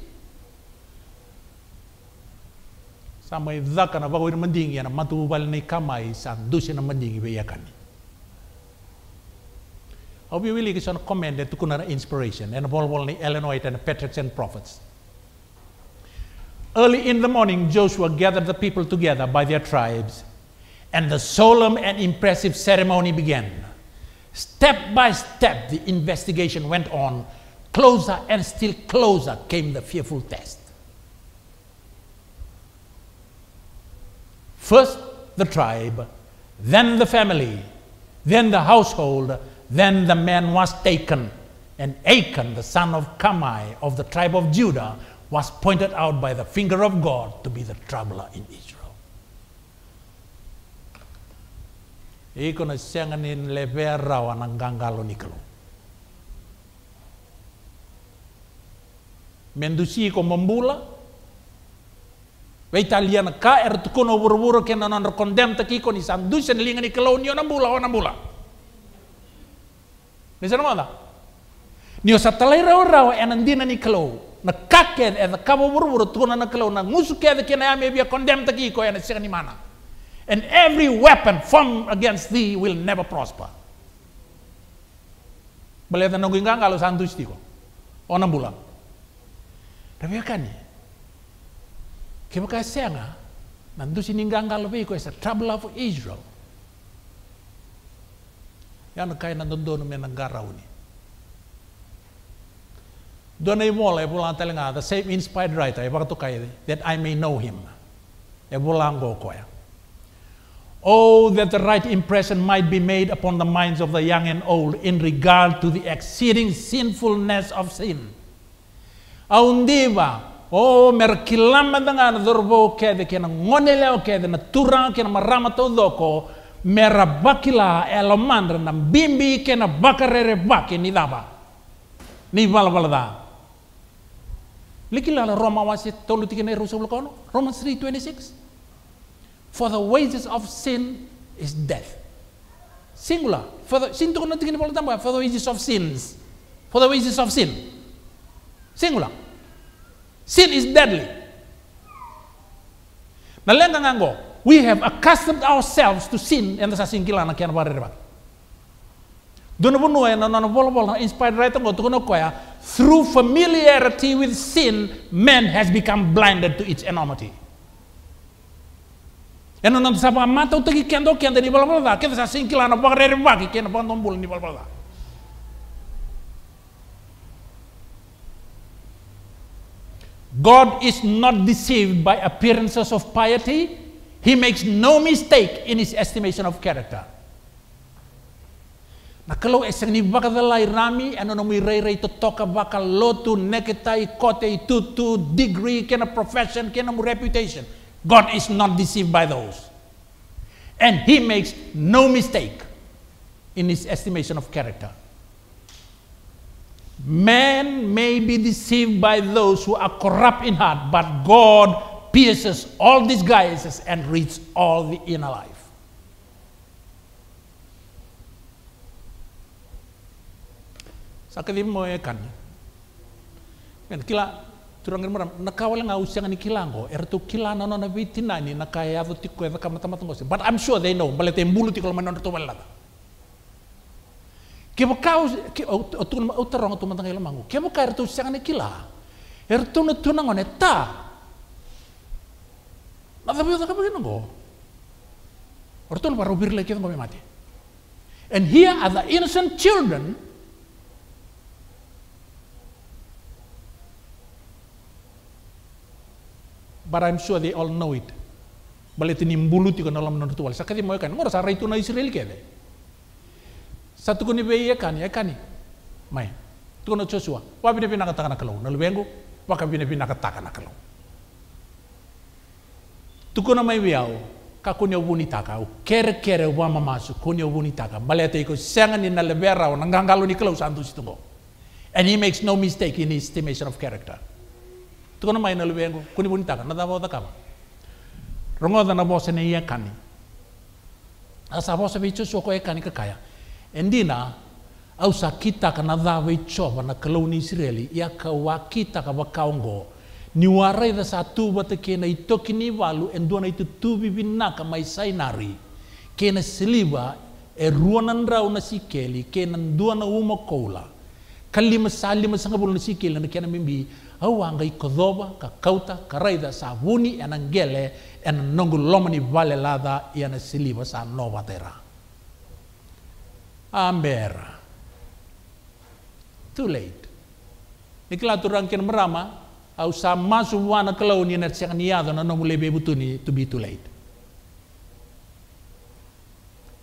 samai dhaka na ini mendingi na tuh balik nih kamai sandusi na mendingi be kani. Ovi Wilkinson commented to Kunara inspiration and Volvolni, Illinois, and Patriots and Prophets. Early in the morning, Joshua gathered the people together by their tribes, and the solemn and impressive ceremony began. Step by step, the investigation went on. Closer and still closer came the fearful test. First the tribe, then the family, then the household, then the man was taken, and Achan, the son of Kamai of the tribe of Judah, was pointed out by the finger of God to be the troubler in Israel. Iko na sianganin levera wananggangalo niklo. Mendusi ko membula. Weitalian ka ertukono buru-buru kenanon rekondem tekiko ni sandusen lingan ni kelonio nambula wanambula. bula. mana? Nio sa talai rau rau enandina eh, ni kalau eh, na kaken en kabo buruburu tuna na kalau na ngusu kede kena ame bia condemn taki ko en eh, ni mana. And every weapon formed against thee will never prosper. Baleta na guinga kalau santus tiko. Ona bulan. Tapi kan ni. Kebaka senga nandusi ninganga lobe ko is trouble of Israel. yana kainan on donu menan garauni. Dona ei mole pulaan talaga. the same inspired writer, ei kai, that I may know him. go ko kokoja. Oh, that the right impression might be made upon the minds of the young and old in regard to the exceeding sinfulness of sin. oh merkilam merkilama dengan dorbo kede kena ngonele o kede na turang kena marama to doko mera bakila ela na bimbi kena bakarere baki ni daba ni likilala roma wasi tolu na rusul kono romans 3:26 for the wages of sin is death singular for the sin tukuna tikene balda for the wages of sins for the wages of sin singular sin is deadly lenga ngango we have accustomed ourselves to sin and sa singkilan na kian bari ba? Dono bunu ay non bol bol inspired right ngo to koya through familiarity with sin man has become blinded to its enormity. Eno non sa pa mata to ki kendo kendo ni bol bol da kendo sa singkilan na bari rebak ki kendo bon bol ni bol bol da. God is not deceived by appearances of piety he makes no mistake in his estimation of character. Na kalau esang ni baka dalai rami ano no mi rei rei to toka baka lotu neketai kote tutu degree kena profession kena reputation. God is not deceived by those. And he makes no mistake in his estimation of character. Man may be deceived by those who are corrupt in heart, but God pierces all disguises and reads all the inner life. sakati mo e kan kan kila turang meram nakawala nga usiang ni kilango er tu kila no no na vitina ni nakaya vo tiko eva kamata mata ngosi but i'm sure they know bale te mbulu tiko manon to bala ke kau ke o tu o tarong tu mata ngela mangu ke bo er tu usiang ni kila er tu no tu na ngone ta Ma sapeva che non Orang Orton va a rubire le chiese come And here are the innocent children But I'm sure they all know it. Balit inimbulut yung kanalam ng ritual. Sa kasi mo yakan, ngora sarai ito na Israel kede. Satu kuni ya yakan, Ya kan ni. May. Tukono Joshua. Wabi na pinakatakan na kalaw. Nalubenggo, wakabi na pinakatakan na kalaw. tukuna mai wiau ka kone wuni taka o kere kere wa mamasu kone wuni taka balete iko senga ni na lebera o ngangalo ni klaus andu situngo and he makes no mistake in his estimation of character tukuna mai na lebengo kone wuni taka na dawo daka rongo dana bose ne yakani asa bose bicho soko ekani kakaya endina au sakita kana dawe chova na klauni israeli yakawakita kabakaongo ni warai da sa tuba ta kena i toki ni walu en duana i tutubi binaka mai sai nari kena siliba e ruanan rau na sikeli kena duana uma koula kalima salima sanga bulu na sikeli na kena mimbi au anga i kodoba ka kauta ka raida sa vuni en angele en nongu lomani vale lada i e ana siliva sa nova tera ambera too late Ikla turang ken merama, au sa masu wana kalau ni net sek niado na nomu lebe butu ni to be too late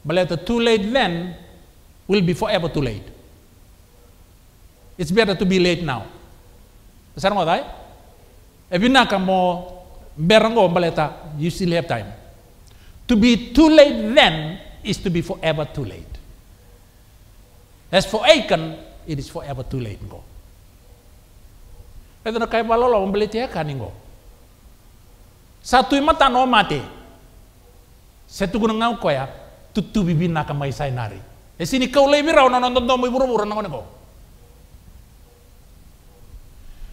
but too late then will be forever too late it's better to be late now sar mo dai ebina mo berango baleta you still have time to be too late then is to be forever too late as for Achan, it is forever too late. Itu na kai balolo ombeleti eka kok satu imata no mate setugun ngau koya tutu bibi nak mai saya nari sini kau lebih rau nonton nonton tombo buru buru nango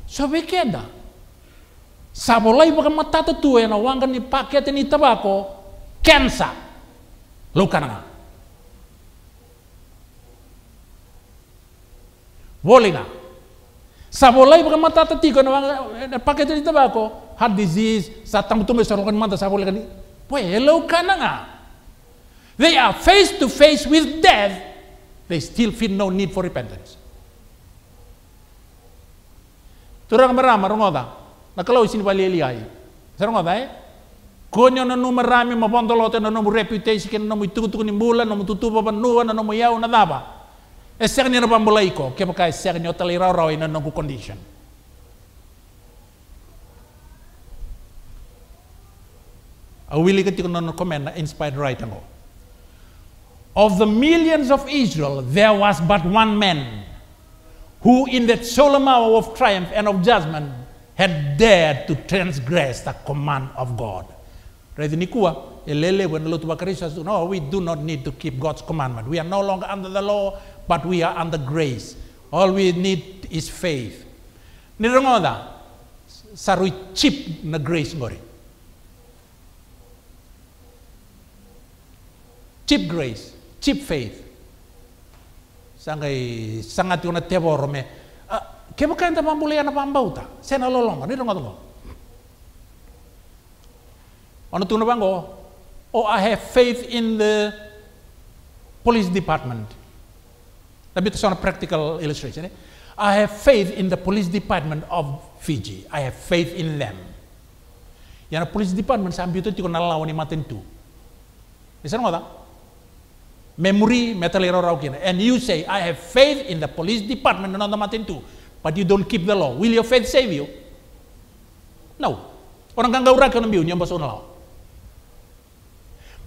So sobe keda sabolai baka mata tutu ya na wangan ni paket ni tabako kensa lo boleh nggak? Sabolai bukan mata tati kan pakai tadi tabako, Heart disease, satang tumbe sorong mata sabolai kan hello Puelo kananga. They are face to face with death. They still feel no need for repentance. Turang merama rongoda. Nakalau sini bali eliai. Ya. Sarongoda eh. Ya. Konyo na numerami mabontolote na nomu reputation na nomu tukutukuni mbula, nomu tutupa panuwa, na nomu yau na daba. esernyano bambulaiko kepo ah, ka esernyo talira raw ina nangu condition awili ka tiko non komenda inspired right ango of the millions of Israel there was but one man who in that solemn hour of triumph and of judgment had dared to transgress the command of God. Redhi ni Elele when Lutubakari says, no, we do not need to keep God's commandment. We are no longer under the law, but we are under grace. All we need is faith. Nirangoda, sarui chip na grace ngori. Cheap grace, cheap faith. Sangai sangat yuna tebo rome. Ah, kemo kenta pambulea na pambauta, sena lolongo, nirangoda ngori. Ano tuna bango, or I have faith in the police department. bit itu a practical illustration. Eh? I have faith in the police department of Fiji. I have faith in them. Yang police department sambil itu tiga nalau ni maten tu. Bisa nggak tak? Memory metalero raukin. And you say I have faith in the police department dan nonton maten tu. But you don't keep the law. Will your faith save you? No. Orang kan gaura kan ambil law.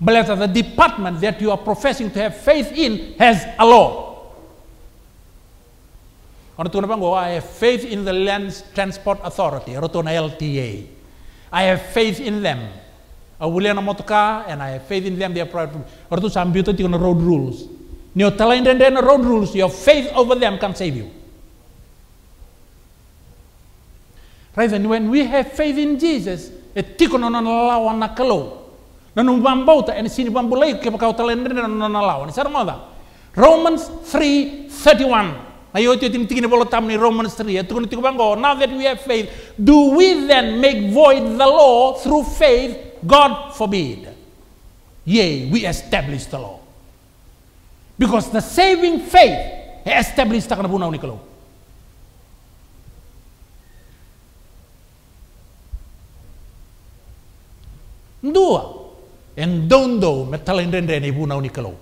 But the department that you are professing to have faith in has a law. Oh, I have faith in the Land Transport Authority, Rotona LTA. I have faith in them. I will learn motoka and I have faith in them. They are private. Rotu sambuta on the road rules. Neo talent and then road rules. Your faith over them can save you. Right? And when we have faith in Jesus, it tikon on law on Nanu bambauta and sini bambu lei ke pakau talendri nanu nanalawa ni sarmoda. Romans 3:31. Ayo itu tim tinggi bola tamni Romans 3. Ya, tukun tiku bango. Now that we have faith, do we then make void the law through faith? God forbid. Yea, we establish the law. Because the saving faith established takana bunau ni kalau. Dua, Ndondo metalendendene bunaunikelow.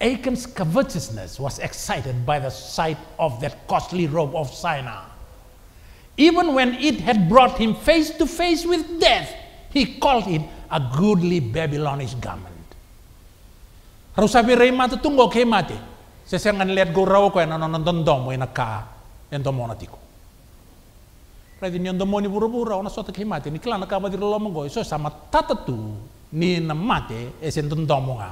Achan's covetousness was excited by the sight of that costly robe of Sinai. Even when it had brought him face to face with death, he called it a goodly Babylonish garment. Rusabi rei matutunggo kei mati. Sesengan lihat gurau ko yang nonton domo ina naka yang domo natiko. Redi nyondo moni buru-buru, ona sota kei mati. iso sama ni nemate esen tentomonga.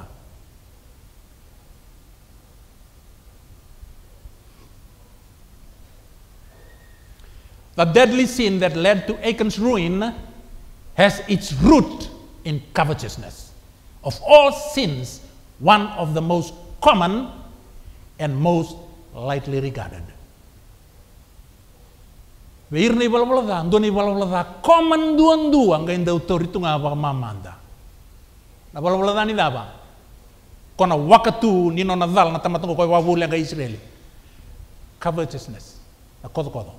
The deadly sin that led to Achan's ruin has its root in covetousness. Of all sins, one of the most common and most lightly regarded. ni Weirni balbalada, ndoni balbalada, common duan duang kain dautor nga ngapa mamanda na volavuladani lava kona wakatu ni nona dhal na tamatungo kwa wavulenga israeli covetousness na kodo kodo.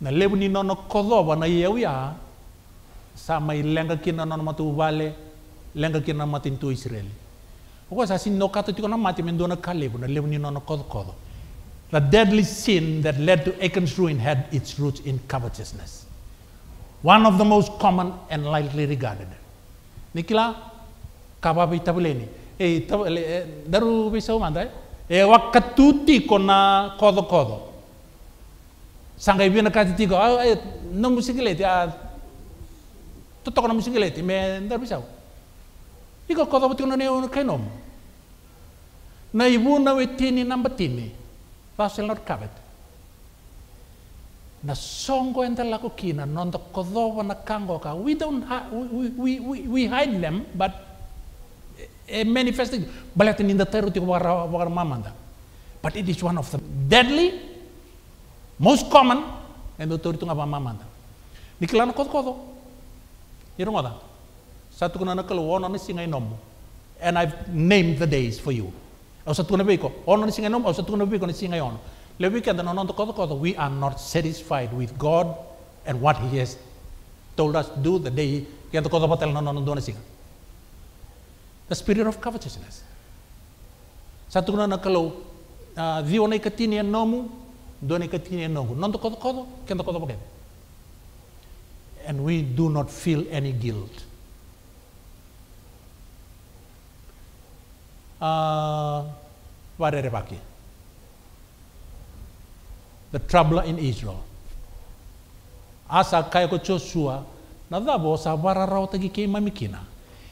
na lebu ni nono kodhova na yeu ya samai lenga kina nono matu vale lenga kina matintu israeli Because sa in no katatiko na mati na kalevu na lebu ni nono kodo. The deadly sin that led to Achan's ruin had its roots in covetousness one of the most common and lightly regarded. Nikila, kababi tabuleni. E eh, eh, daru biso mandai. E eh, wakatuti kona kodo kodo. Sangai na kati tiko. ah, no musikileti, ah, tutok na musikileti, me daru biso. Iko kodo pati kona neo kenom. Na ibu na wetini namba tini. Vasil not covered na songo endela kukina nondo kodhowa na kangoka we don't ha- we, we, we, we hide them but uh, manifesting balatin in the teruti mamanda but it is one of the deadly most common and the teruti nga mamanda nikilan kodkodo irongoda satu kuna nakalo wono ni singa inombo and i've named the days for you o satu kuna biko ono ni singa nomo. o satu kuna biko ni singa iono Levi Kadanonotokotokota, we are not satisfied with God and what He has told us to do the day. The spirit of covetousness. Satu na kalau dio uh, na ikatini en nomu, do na ikatini en nomu. Nondo kodo kodo, kendo kodo paket. And we do not feel any guilt. Uh, Varere paki the trouble in Israel. Asa kai ko Joshua, na dabo sa wararaw tagi kay mamikina.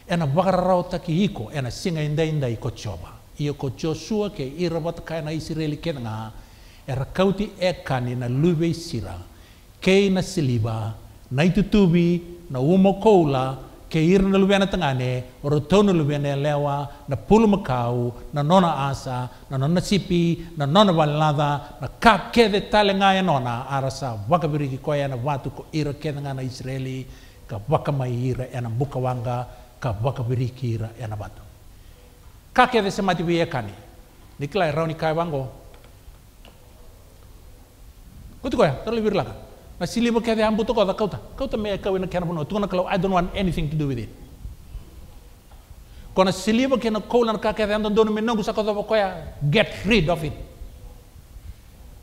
Ena wararaw tagi hiko, na singa inda inda iko choba. Iyo ko Joshua ke irabat kaya na Israel ken nga, kauti ekani na luwe sira, kay na siliba, na itutubi, na umokola, ke na lubiana tangane oro na lubiana lewa na pulu makau na nona asa na nona sipi na nona walada na kap kede tale ngaya nona arasa waka biriki koya na watu ko ira kede ngana Israeli ka waka mai ira ena buka wanga ka waka biriki ira ena watu ka kede se mati biye kani niklai rauni kai wango kutu koya terlebih lagi na siliva ke te ambuto ko da kauta kauta me ka wena kana e bono tuna kalau i don't want anything to do with it kona siliva ke na kolan ka ke ando dono me nangu sa ko ya get rid of it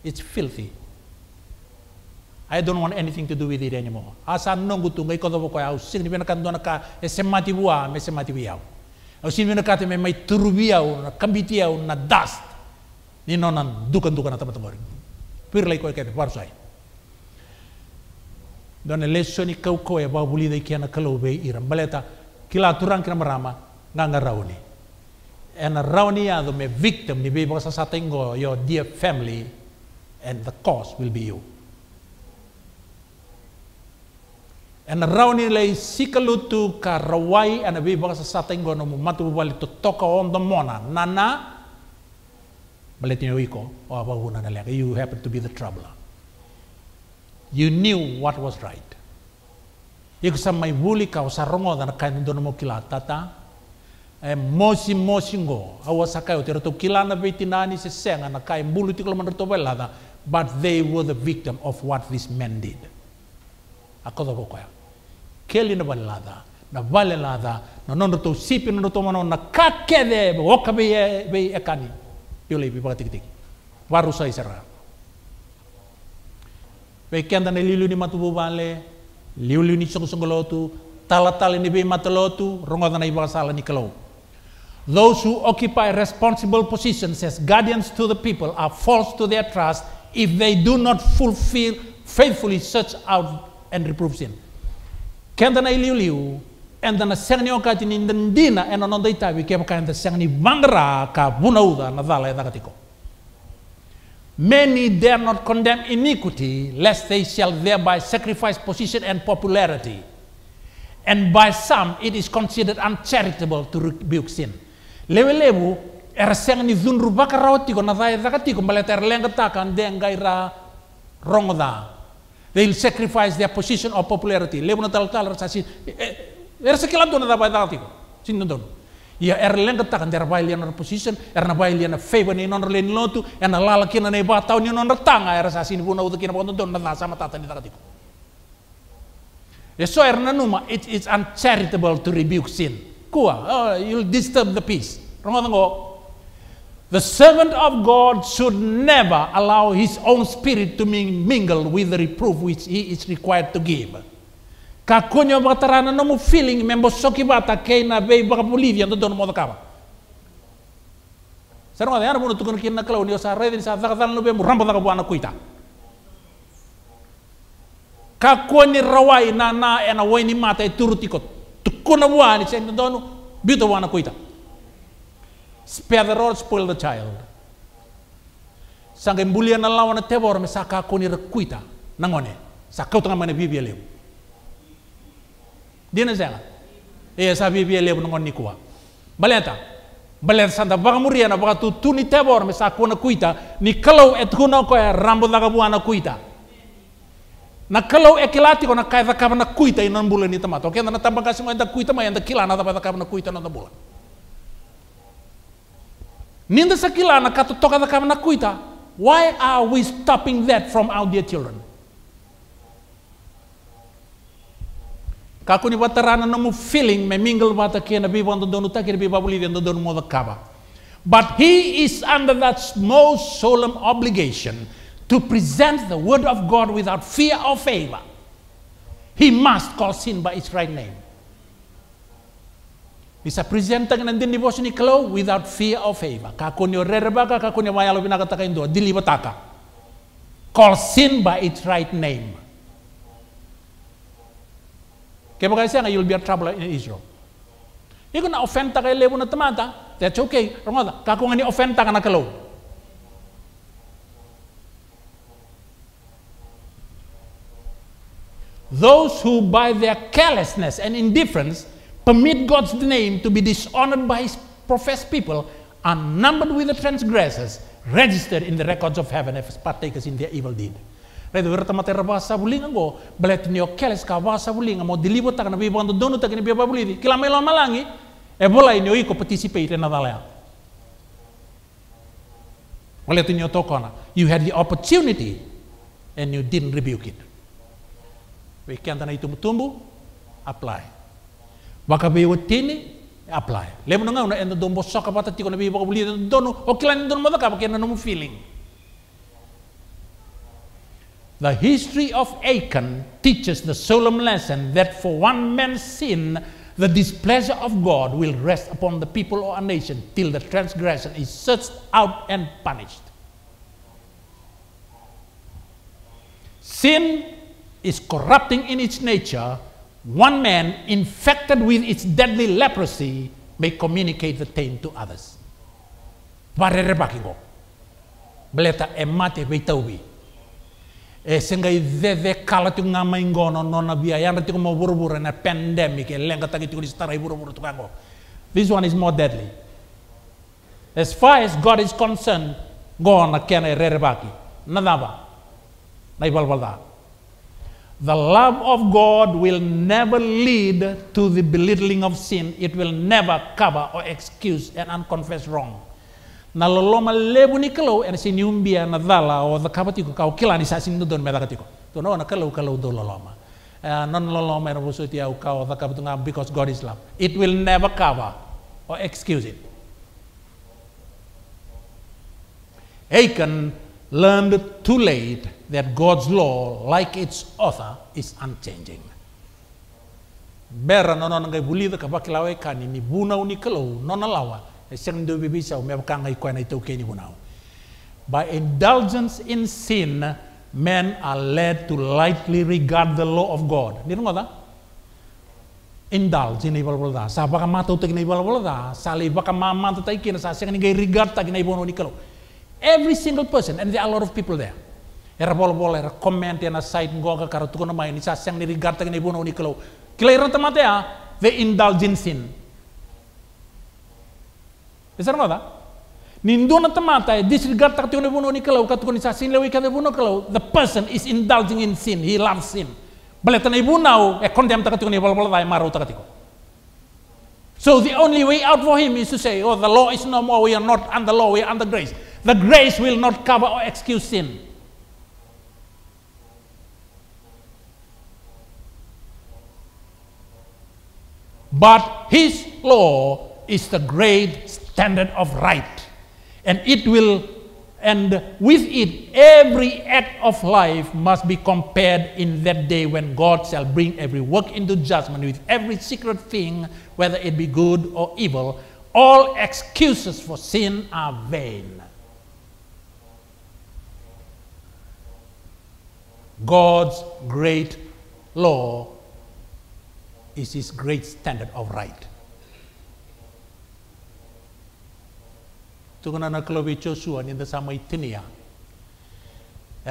it's filthy I don't want anything to do with it anymore. Asa nongu tu ngai kodo ko ya, sing ni benakan dona ka esemati bua me semati biau. Au sing benakan te me mai turbiau na kambitia na dust. Ni nonan dukan dukan na tamat Pirlai ko ke parsai. Dona ele kau kau ya buli dai kiana kalau be iram baleta kila turang kira merama nganga rauni Ena rauni ya do me victim ni be bangsa satengo your dear family and the cause will be you Ena rauni lay sikalutu ka rawai ena be bangsa satengo no matu bali to toka on the mona nana baleta yo iko o oh, abahuna na you happen to be the troubler you knew what was right. Iko sa may buli ka sa rongo na kain doon mo kila tata. E eh, mosi mosi ngo awa sa kayo tero to kila na be nani se senga na kain buli tiklo man to belada but they were the victim of what these men did. Ako do ko ya. Keli na balada na balelada na nondo to sipi nono to mano na kakede wokabe be ekani. Yule bi pagatik tik. Warusa sa Pe kenta ne lilu ni matubu bale, liulu ni sungsunggolotu, talatali ni be matalotu, rongotan ai basala ni kalau. Those who occupy responsible positions as guardians to the people are false to their trust if they do not fulfill faithfully such out and reprove sin. Kenta na iliuliu, enda na seng ni okati ni ndina ena nonda itawi kema kenta seng ni mangara ka bunauda na dhala edakatiko. Many dare not condemn iniquity, lest they shall thereby sacrifice position and popularity. And by some it is considered uncharitable to rebuke sin. Lewelebu erseng ni zunru baka na ko zakatiko zakati ko malet erlenga takan denga ira rongoda. They'll sacrifice their position or popularity. Lebu na talo talo tal sin. rasasin. Eh, eh, Ersekilam to na dapat zakati ko. Sindon ia era lega taka dia era vai position era na vai liana favor ni non le lotu era na lala kina nei batau ni non tanga era sa sin buna uta kina bondo don na sama tata ni taka so eso era na numa it is uncharitable to rebuke sin kua oh, you'll disturb the peace rongo The servant of God should never allow his own spirit to mingle with the reproof which he is required to give. Ka konyo batarana no feeling membo soki bata keina bei baka Bolivia ndo dono modo kaba. Sero ngade ana mono tukun kin na klau ni osa redi sa zaka zan no be mu rambo zaka buana kuita. Ka koni rawai na na ena waini mata e turutikot. Tukuna buani sen donu bito buana kuita. Spare the rod, spoil the child. Sangke bulia na lawana e tebor me saka koni rekuita nangone. Sakau tengah mana Biblia e lewu dina zela e eh, sa bi bi lebu ngon nikuwa baleta balen santa bagamuria na bagatu tuni tebor me sa kona kuita ni kalau et kuna ko ya rambo daga buana kuita na kalau ekilati ko na kaita kaba na kuita inan bulan ni tamato kenda na tambang kasimo enda kuita ma enda kilana tapa kaba na kuita na bulan ninda sa kilana katu toka kaba na kuita why are we stopping that from our dear children kako ni batarana na mu feeling me mingle bata ke na biba ndo donu ta ke biba buli ndo donu moda kaba but he is under that most solemn obligation to present the word of God without fear or favor he must call sin by its right name bisa presentang nandin ni boss ni kalau without fear or favor kako ni rerba ka kako ni wayalo binakataka ndo dilibataka call sin by its right name Kaya kaya siya nga, you'll be in trouble in Israel. Iko na offend ta kay lewo na tamata, that's okay. Rongoda, kako nga ni offend ta ka na kalaw. Those who by their carelessness and indifference permit God's name to be dishonored by his professed people are numbered with the transgressors, registered in the records of heaven as partakers in their evil deed. Redo verta matera basa bulinga go, belet nio keles ka basa bulinga mo dilibo tak na bibo ando donu tak ni bibo di kila melo malangi, e bola inio iko participate na dalea. Belet nio tokona, you had the opportunity and you didn't rebuke it. Weekend na mutumbu, apply. Baka biwo tini, apply. Lemo nga una endo dombo soka bata tiko na bibo di donu, o kila ni donu madaka bakena feeling. The history of Achan teaches the solemn lesson that for one man's sin, the displeasure of God will rest upon the people or a nation till the transgression is searched out and punished. Sin is corrupting in its nature. One man infected with its deadly leprosy may communicate the taint to others. Eh, veve kala tu nona via yanda tu mo buruburu na eh, pandemic eh, lenga tu buruburu tu kango this one is more deadly as far as god is concerned on. a kena rerebaki nadaba na ibalbalda the love of god will never lead to the belittling of sin it will never cover or excuse an unconfessed wrong na loloma lebu ni kalau en er si niumbia ya, na dala o kapati ko kau kila ni sasin don ko to no na kalau kalau do loloma uh, eh, non loloma en er busu tiau kau kapati nga because God is love it will never cover or excuse it Aiken learned too late that God's law, like its author, is unchanging. Bera nonon ngai buli da kapakilawe kani ni bunau ni nonalawa Second do bibi sa umem kanga kwa na ito keni gunao. By indulgence in sin, men are led to lightly regard the law of God. Nino ta? Indulge in ibal bolda. Sa baka matu tek na ibal bolda, sa li baka mama tu tek kina sa sing ni regard tak na ibono nikalo. Every single person and there are a lot of people there. Era bol bol era comment na site ngoga karatukono mai ni sa sing ni regard tak na ibono Kila Clear tamate ah, ya? they indulge in sin. Desarmada. Ninduna tamata, disregard takti una buno ni kalau kat kuni sasin lewi kada buno kalau the person is indulging in sin, he loves sin. Baletan ibu nau, eh condemn takti kuni bal bal maru takti ko. So the only way out for him is to say, oh, the law is no more, we are not under law, we are under grace. The grace will not cover or excuse sin. But his law is the great standard of right. And it will, and with it, every act of life must be compared in that day when God shall bring every work into judgment with every secret thing, whether it be good or evil. All excuses for sin are vain. God's great law is his great standard of right. tungan na kelobi Joshua ni sama itinia. Ya.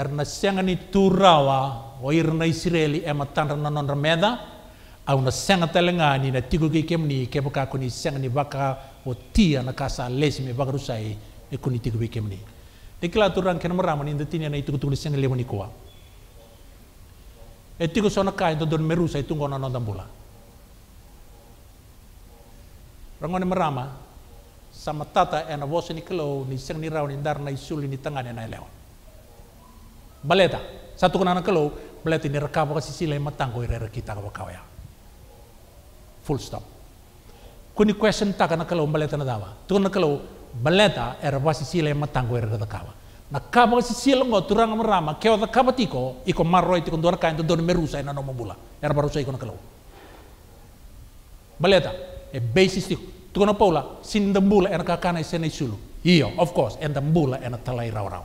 Erna senga ni turawa o irna Israeli emat eh, tanra na non remeda, au na senga telenga ni na tigo ke kemni ke baka kuni senga ni baka o tia na kasa lesi me baka rusai e kuni tigo ke kemni. kila turan ken marama ni tinia na itugo tulis senga ni kua. E tigo sona kai don merusa itungo na non dambula. Rangone merama, sama tata ena vosi ni kelo ni seng ni raw ni dar na isuli ni tangane na elewa baleta satu kunana kelo baleta ni rekabo kasi sila matango ire kita ka ya. full stop kuni question taka na kelo baleta na dawa tuna kelo baleta era wasi sila tanggo ire ka kawa na kaba kasi sila ngo turang merama keo ta kaba tiko iko marroi tiko ndora kain ni merusa ena nomo bula era barusa iko na kelo baleta e basis tiko tukono paula sin dembula ena kakana isene sulu iyo of course en dembula ena talai raw raw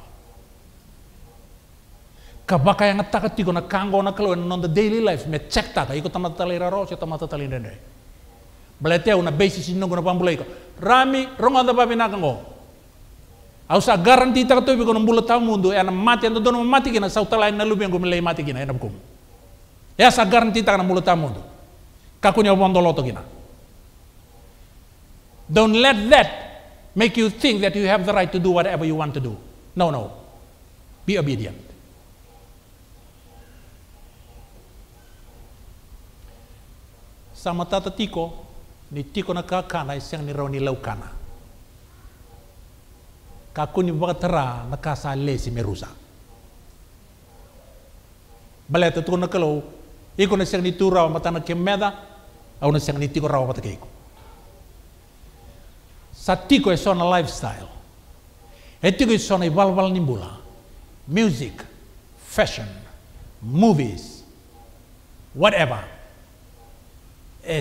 kabaka yang taka tiko na kango na kalo en on the daily life me check taka iko tamata talai raw raw tamata talai ndende balete una basis sin nongo pambula iko rami ronga da babi kango. au sa garanti taka to kono mbula ta mundu ena mati en dono mati kina sa lain na lubi ngo melei mati kina ena bukum ya e sa garanti taka na mbula ta mundu kakunya wondoloto kina Don't let that make you think that you have the right to do whatever you want to do. No, no. Be obedient. Sama tiko, ni tiko na kakana isang ni ni laukana. Kakuni bakatara nakasale merusa. Baleta tu na kalau, iko na siyang ni turaw na kemeda, au na siyang ni tiko raw mata Satiko is on a lifestyle. Etiko is on a valval nimbula. Music, fashion, movies, whatever. We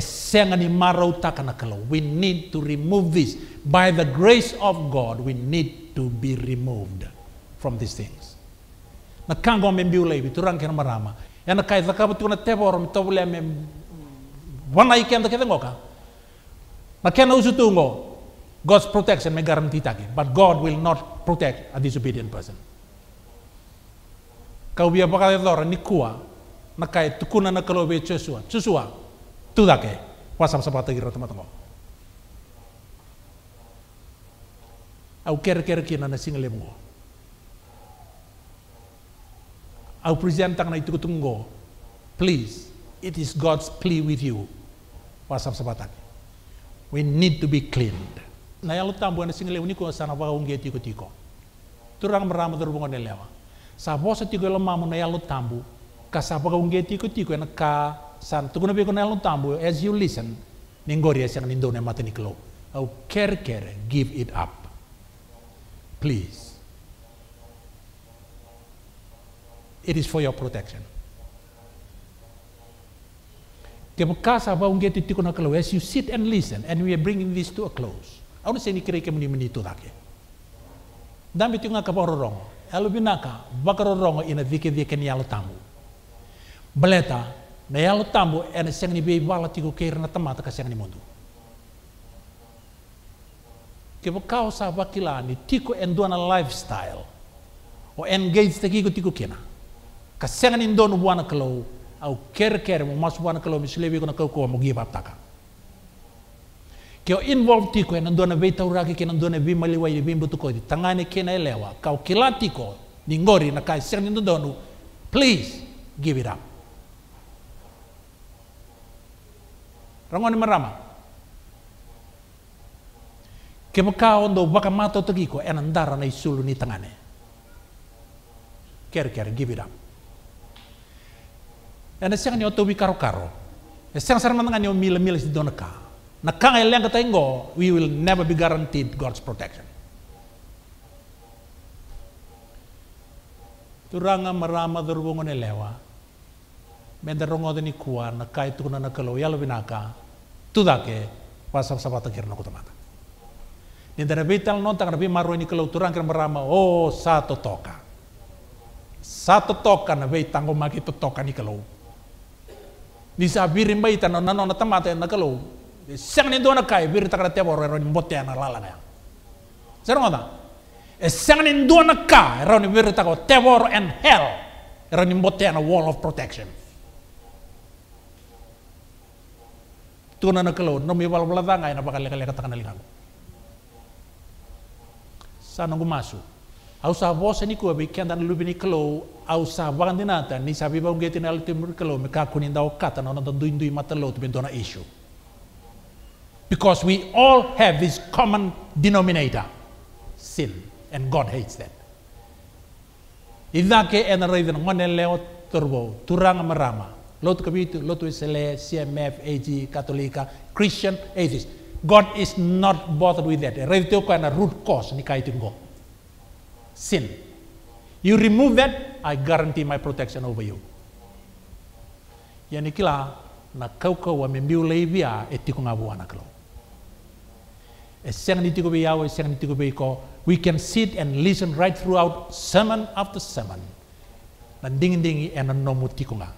need to remove this. By the grace of God, we need to be removed from these things. Na kena marama. Yana Na kena God's protection may guarantee taki, but God will not protect a disobedient person. Kau biar bakal lora ni kuah, nakai tukuna nak kalau biar cesua, cesua, tu dake, eh? wasam sapata gira teman teman. Au ker ker kira na single mo. Aku present tang itu kutunggo, please, it is God's plea with you, wasam sapata. We need to be cleaned na yalu tambu na single uniko sa sana wa unge tiko tiko turang merama terbungo ne nelewa sa bosa tiko lo mamu na yalu tambu ka sa unge tiko tiko na ka san tukuna beko na yalu tambu as you listen ningori as nindo na mata klo au care care give it up please it is for your protection Kebukasa ba unge tiko na kalau as you sit and listen and we are bringing this to a close awon seni kere ke muni muni tu dake Dami tu ngaka poro rongo elu binaka bakaro rongo ina vike vike ni alat tamu. beleta na yalo tamu, ena seng ni bei bala tigo kira na tamata ka seng ni mundu Kepo kau sa ni tiko enduana lifestyle o engage tiki tiku tiko kena ka seng ni ndonu buana kalau au ker ker mo mas buana kalau mislebi ko na kau ko mo gi taka ke involve tiko ena ndona na vei tauraki ke ndona na vi maliwai e vi di tangane kena elewa kau kila tiko ni ngori na kai e sek ni ndonu please give it up rangoni marama ke maka ondo baka mato kiko ena ndara na isulu ni tangane ker ker give it up ena sek ni otobi karo karo e sek sar mandangani o mila mila si donaka lang ilenga taingo, we will never be guaranteed God's protection. Turanga marama durwongo ni lewa. Menda rongo deni kuwa na kai tukuna na kalau yalo binaka. Tudake sabata kira na kutamata. na vital non tanga bi marro ni turang kira marama oh satu toka. Satu toka na vei tango maki to toka ni kalau. Nisa birimba itano nanona tamata na seng ni na kai bir takara tebo ro ni bote ana lala na ya. sero ngoda e eh, seng ni na ka ro ni bir takara tebor and hell ro ni bote na wall of protection tuna na kelo no mi wal wala ina bakal lekale kata kana lingago sana gumasu au sa vosa ni kuabi kenda na lubini kelo au sa wangandinata ni sabi ba ngeti al timur kelo me kakuni ndao kata na na mata lo tu bendona issue Because we all have this common denominator sin. And God hates that. Idake and Raven Mone Leo Turbo, Turanga Marama, Lotu Kabitu, Lotu Sele, CMF, AG, Catholica, Christian, atheist. God is not bothered with that. Revitio and a root cause, Nikaitungo. Sin. You remove that, I guarantee my protection over you. Yani kila na kauka wa membiu leibia etikungabu anaklo. a sanctity of Yahweh, sanctity of Iko. We can sit and listen right throughout sermon after sermon. E na dingi-dingi e na nomu tiko ngā.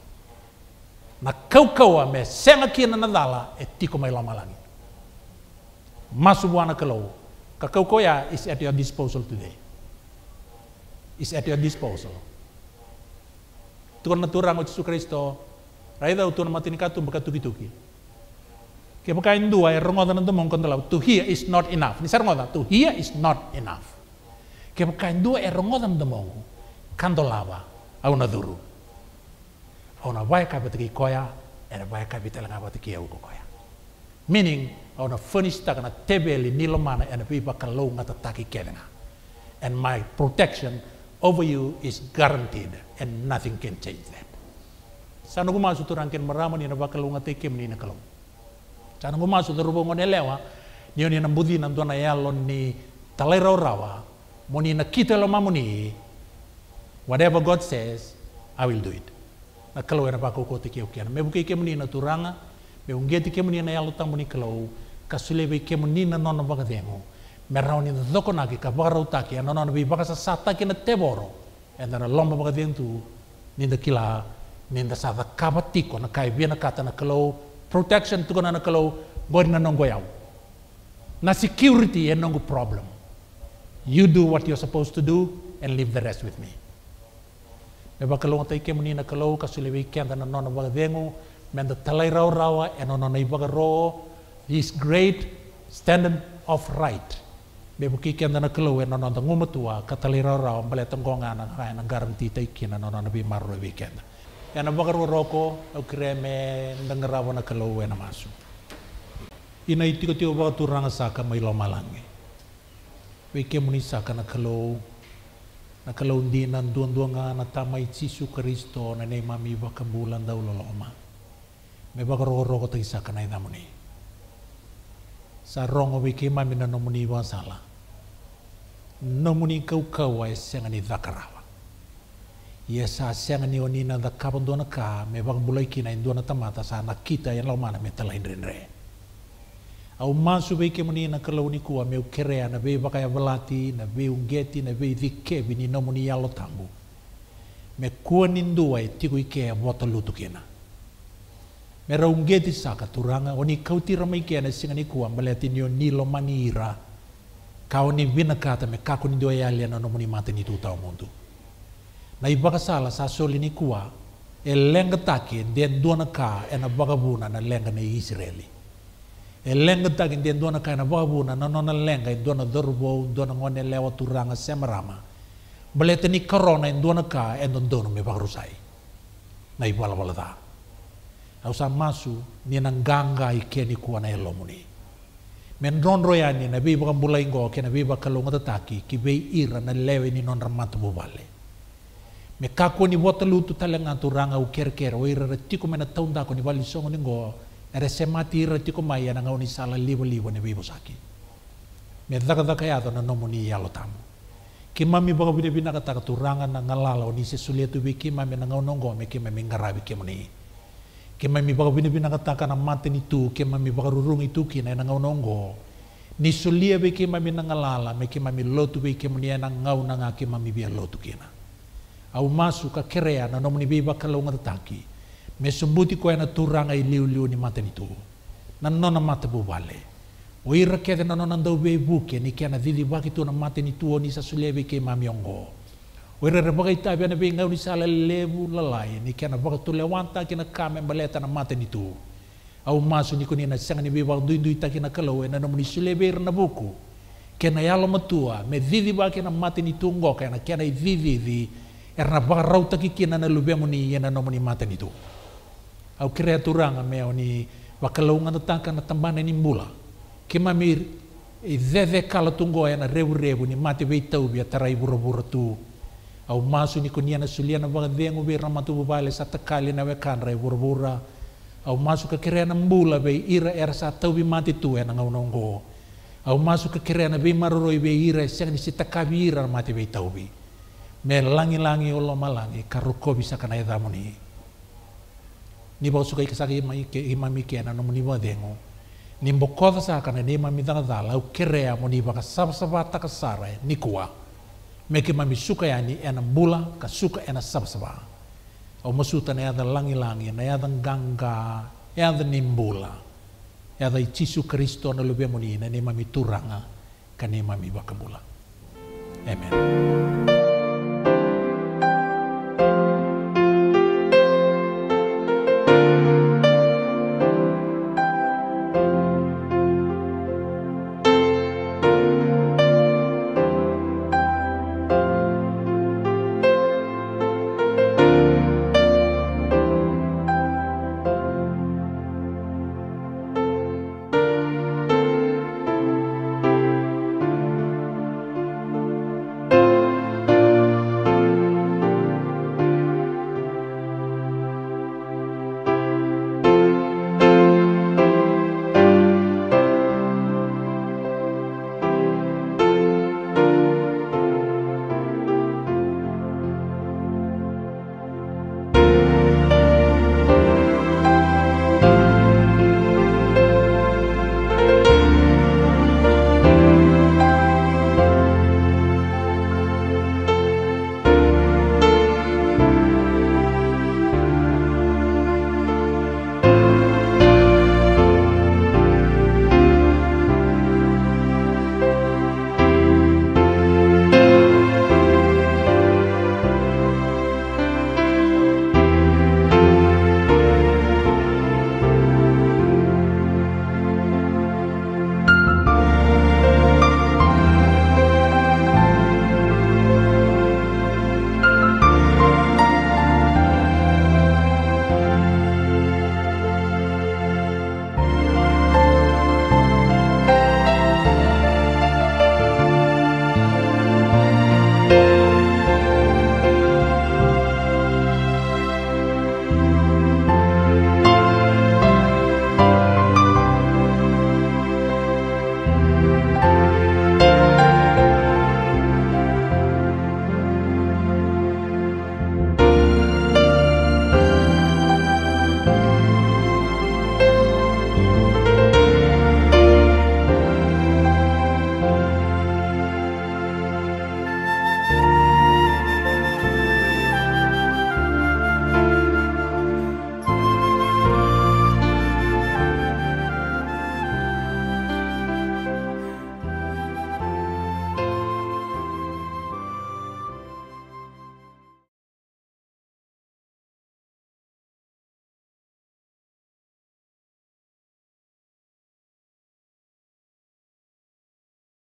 Na kaukaua me senga kina na dala e tiko mai lamalangi. Masu buana kalau. Ka kaukoia ya is at your disposal today. Is at your disposal. Tuhan na turang o Yesus Kristo, raida utun matinikatu mbaka tuki-tuki. Kebakain dua, rongotan itu mengkontrol. To hear is not enough. Ini saya rongotan, to hear is not enough. Kebakain dua, rongotan itu mau. Kanto lava, au na duru. Au na wai kapitaki koya, era wai kapital ngapataki au koya. Meaning, au na furnish taka na tebeli nilomana and pipa kalau ngatataki kelenga. And my protection over you is guaranteed and nothing can change that. Sana kumasu turangkin meraman ina bakal ngateke menina kalau. Chana ngoma masu ke rupo ngone lewa, ni oni na mbudi ya na ntuana yalo ni rau rawa, moni na kita lo mamuni, whatever God says, I will do it. Na kalau era pako kote kia ukiana, me buke kia muni na turanga, me ungeti kia muni na yalo tamuni kalau, be kia muni na nono bakatemo, me ni na dokonaki ka rau taki, na na teboro, e na na lomba bakatemo tu, ninda kila, ninda sada kabatiko na kai bia na kata na kalau protection tuko na nakalo god na nongo yaw na security and nongo problem you do what you're supposed to do and leave the rest with me me bakalo ngai ke muni nakalo kasulewi ke anda na nona wagadengu men the talai rau rawa and ono nei bagaro is great standard of right me buki ke anda nakalo and ono ndangumatua katalai rau rawa mbale tangonga na ngai na guarantee tai kina nona nabi marro weekend yana ro roko okreme ndangara wana kalau wena masu ina itiko tiko baga turanga saka mai loma malange weke muni saka na kalau na kalau ndi na nduanduanga na tamai cisu kristo na nei mami baka bulan dau loma me baga roko roko tagi saka na ina muni sa rongo weke mami na nomuni wa sala nomuni kau kau ai senga ia sa sianga ni onina da kapa dona ka me wang bulai kina in dona tamata sa na kita yan lau mana me talai renre. Au masu bei ke moni na kalau ni kua me ukerea na bei bakaya velati na bei ungeti na bei vike bini nomu ni yalo tambu. Me kua nindua e tiku ike a wata lutu kena. Me raungeti saka turanga oni kauti ramai kena singa ni kua maleti ni nilo manira. Kau ni binakata me kaku nindua ya e liana nomu ni mata ni tutau mundu. na i sala sa soli ni kua e lenga taki den duana ka e na bagabuna na lenga na Israeli. E lenga taki den duana ka e na bagabuna na nona lenga e duana dorbo duana ngone lewa turanga semarama. Balete ni korona e duana ka e don dono me bagrusai. Na ibala wala wala Au sa masu ni na nganga i keni kua na elomuni. Men non royani na biba kambulai ngo ke na biba kalonga tataki ki bei ira na lewe ni non ramatu bubale. me kako ni Waterloo tu talanga tu ranga u kerker o ira ratiko mena taunda ko ni walisongo ni ngo ere semati ratiko mai ana ngau ni sala libo libo ni bibo saki me daka daka ya na nomo ni yalo tamu ki mami baka bide bina kata tu ranga na ngalala ni se sulia tu biki mami na ngau nongo me ki mami ngarabi ki moni ki mami baka bide bina kata kana mate ni tu ki mami baka rurung itu ki na ngau nongo ni sulia biki mami na ngalala me ki mami lotu biki moni na ngau na ngaki mami biya lotu kina au masu ka kerea na nomoni beba ka launga tataki. Me sumbuti koe na turanga i liu liu ni matanitu. Na nona matabu vale. O ira kede na nona ndau bei buke ni kia na didi waki tu na matanitu o ni sa sulewe ke mamiongo. O ira rebagai tabi ana bei ngau ni sala levu lalai ni kia na waka tu lewanta ki na kame mbaleta na matanitu. Au masu ni kuni na sanga ni beba duindui taki na kalawe na nomoni sulewe ira na buku. Kena yalo matua me didi waki na matanitu ngoka na kia na i didi didi erna bagarau taki kina na lube muni yana no muni mata nitu au kreatura nga mea oni wakalaunga ngana tangka na tambana ni mbula kima mir i dede kala tungo yana rebu rebu ni mate wei tau bia tarai tu au masu ni kunia na sulia na baga dengu be ramatu bubale sa takali na wekan rai bura au masu ka kere na mbula be ira era sa tau bi mate tu yana ngau nongo au masu ka kere na be maroroi be ira e seng ni sitakabi ira mate wei tau me langi-langi olo malangi karuko bisa kana e damoni ni bo suka ikasa ki mai ke imami ke na no ni bo dengo ni bo koda sa kana ni mami danga dala o kerea mo ni ba ka sab sabata ka sara ni kuwa me ke mami suka ya ni ena bula ka suka ena sab saba o masuta na ya da langi-langi na ya da ganga ya da eda ya da ichisu kristo na lube mo na ni mami turanga ka ni mami bula Amen.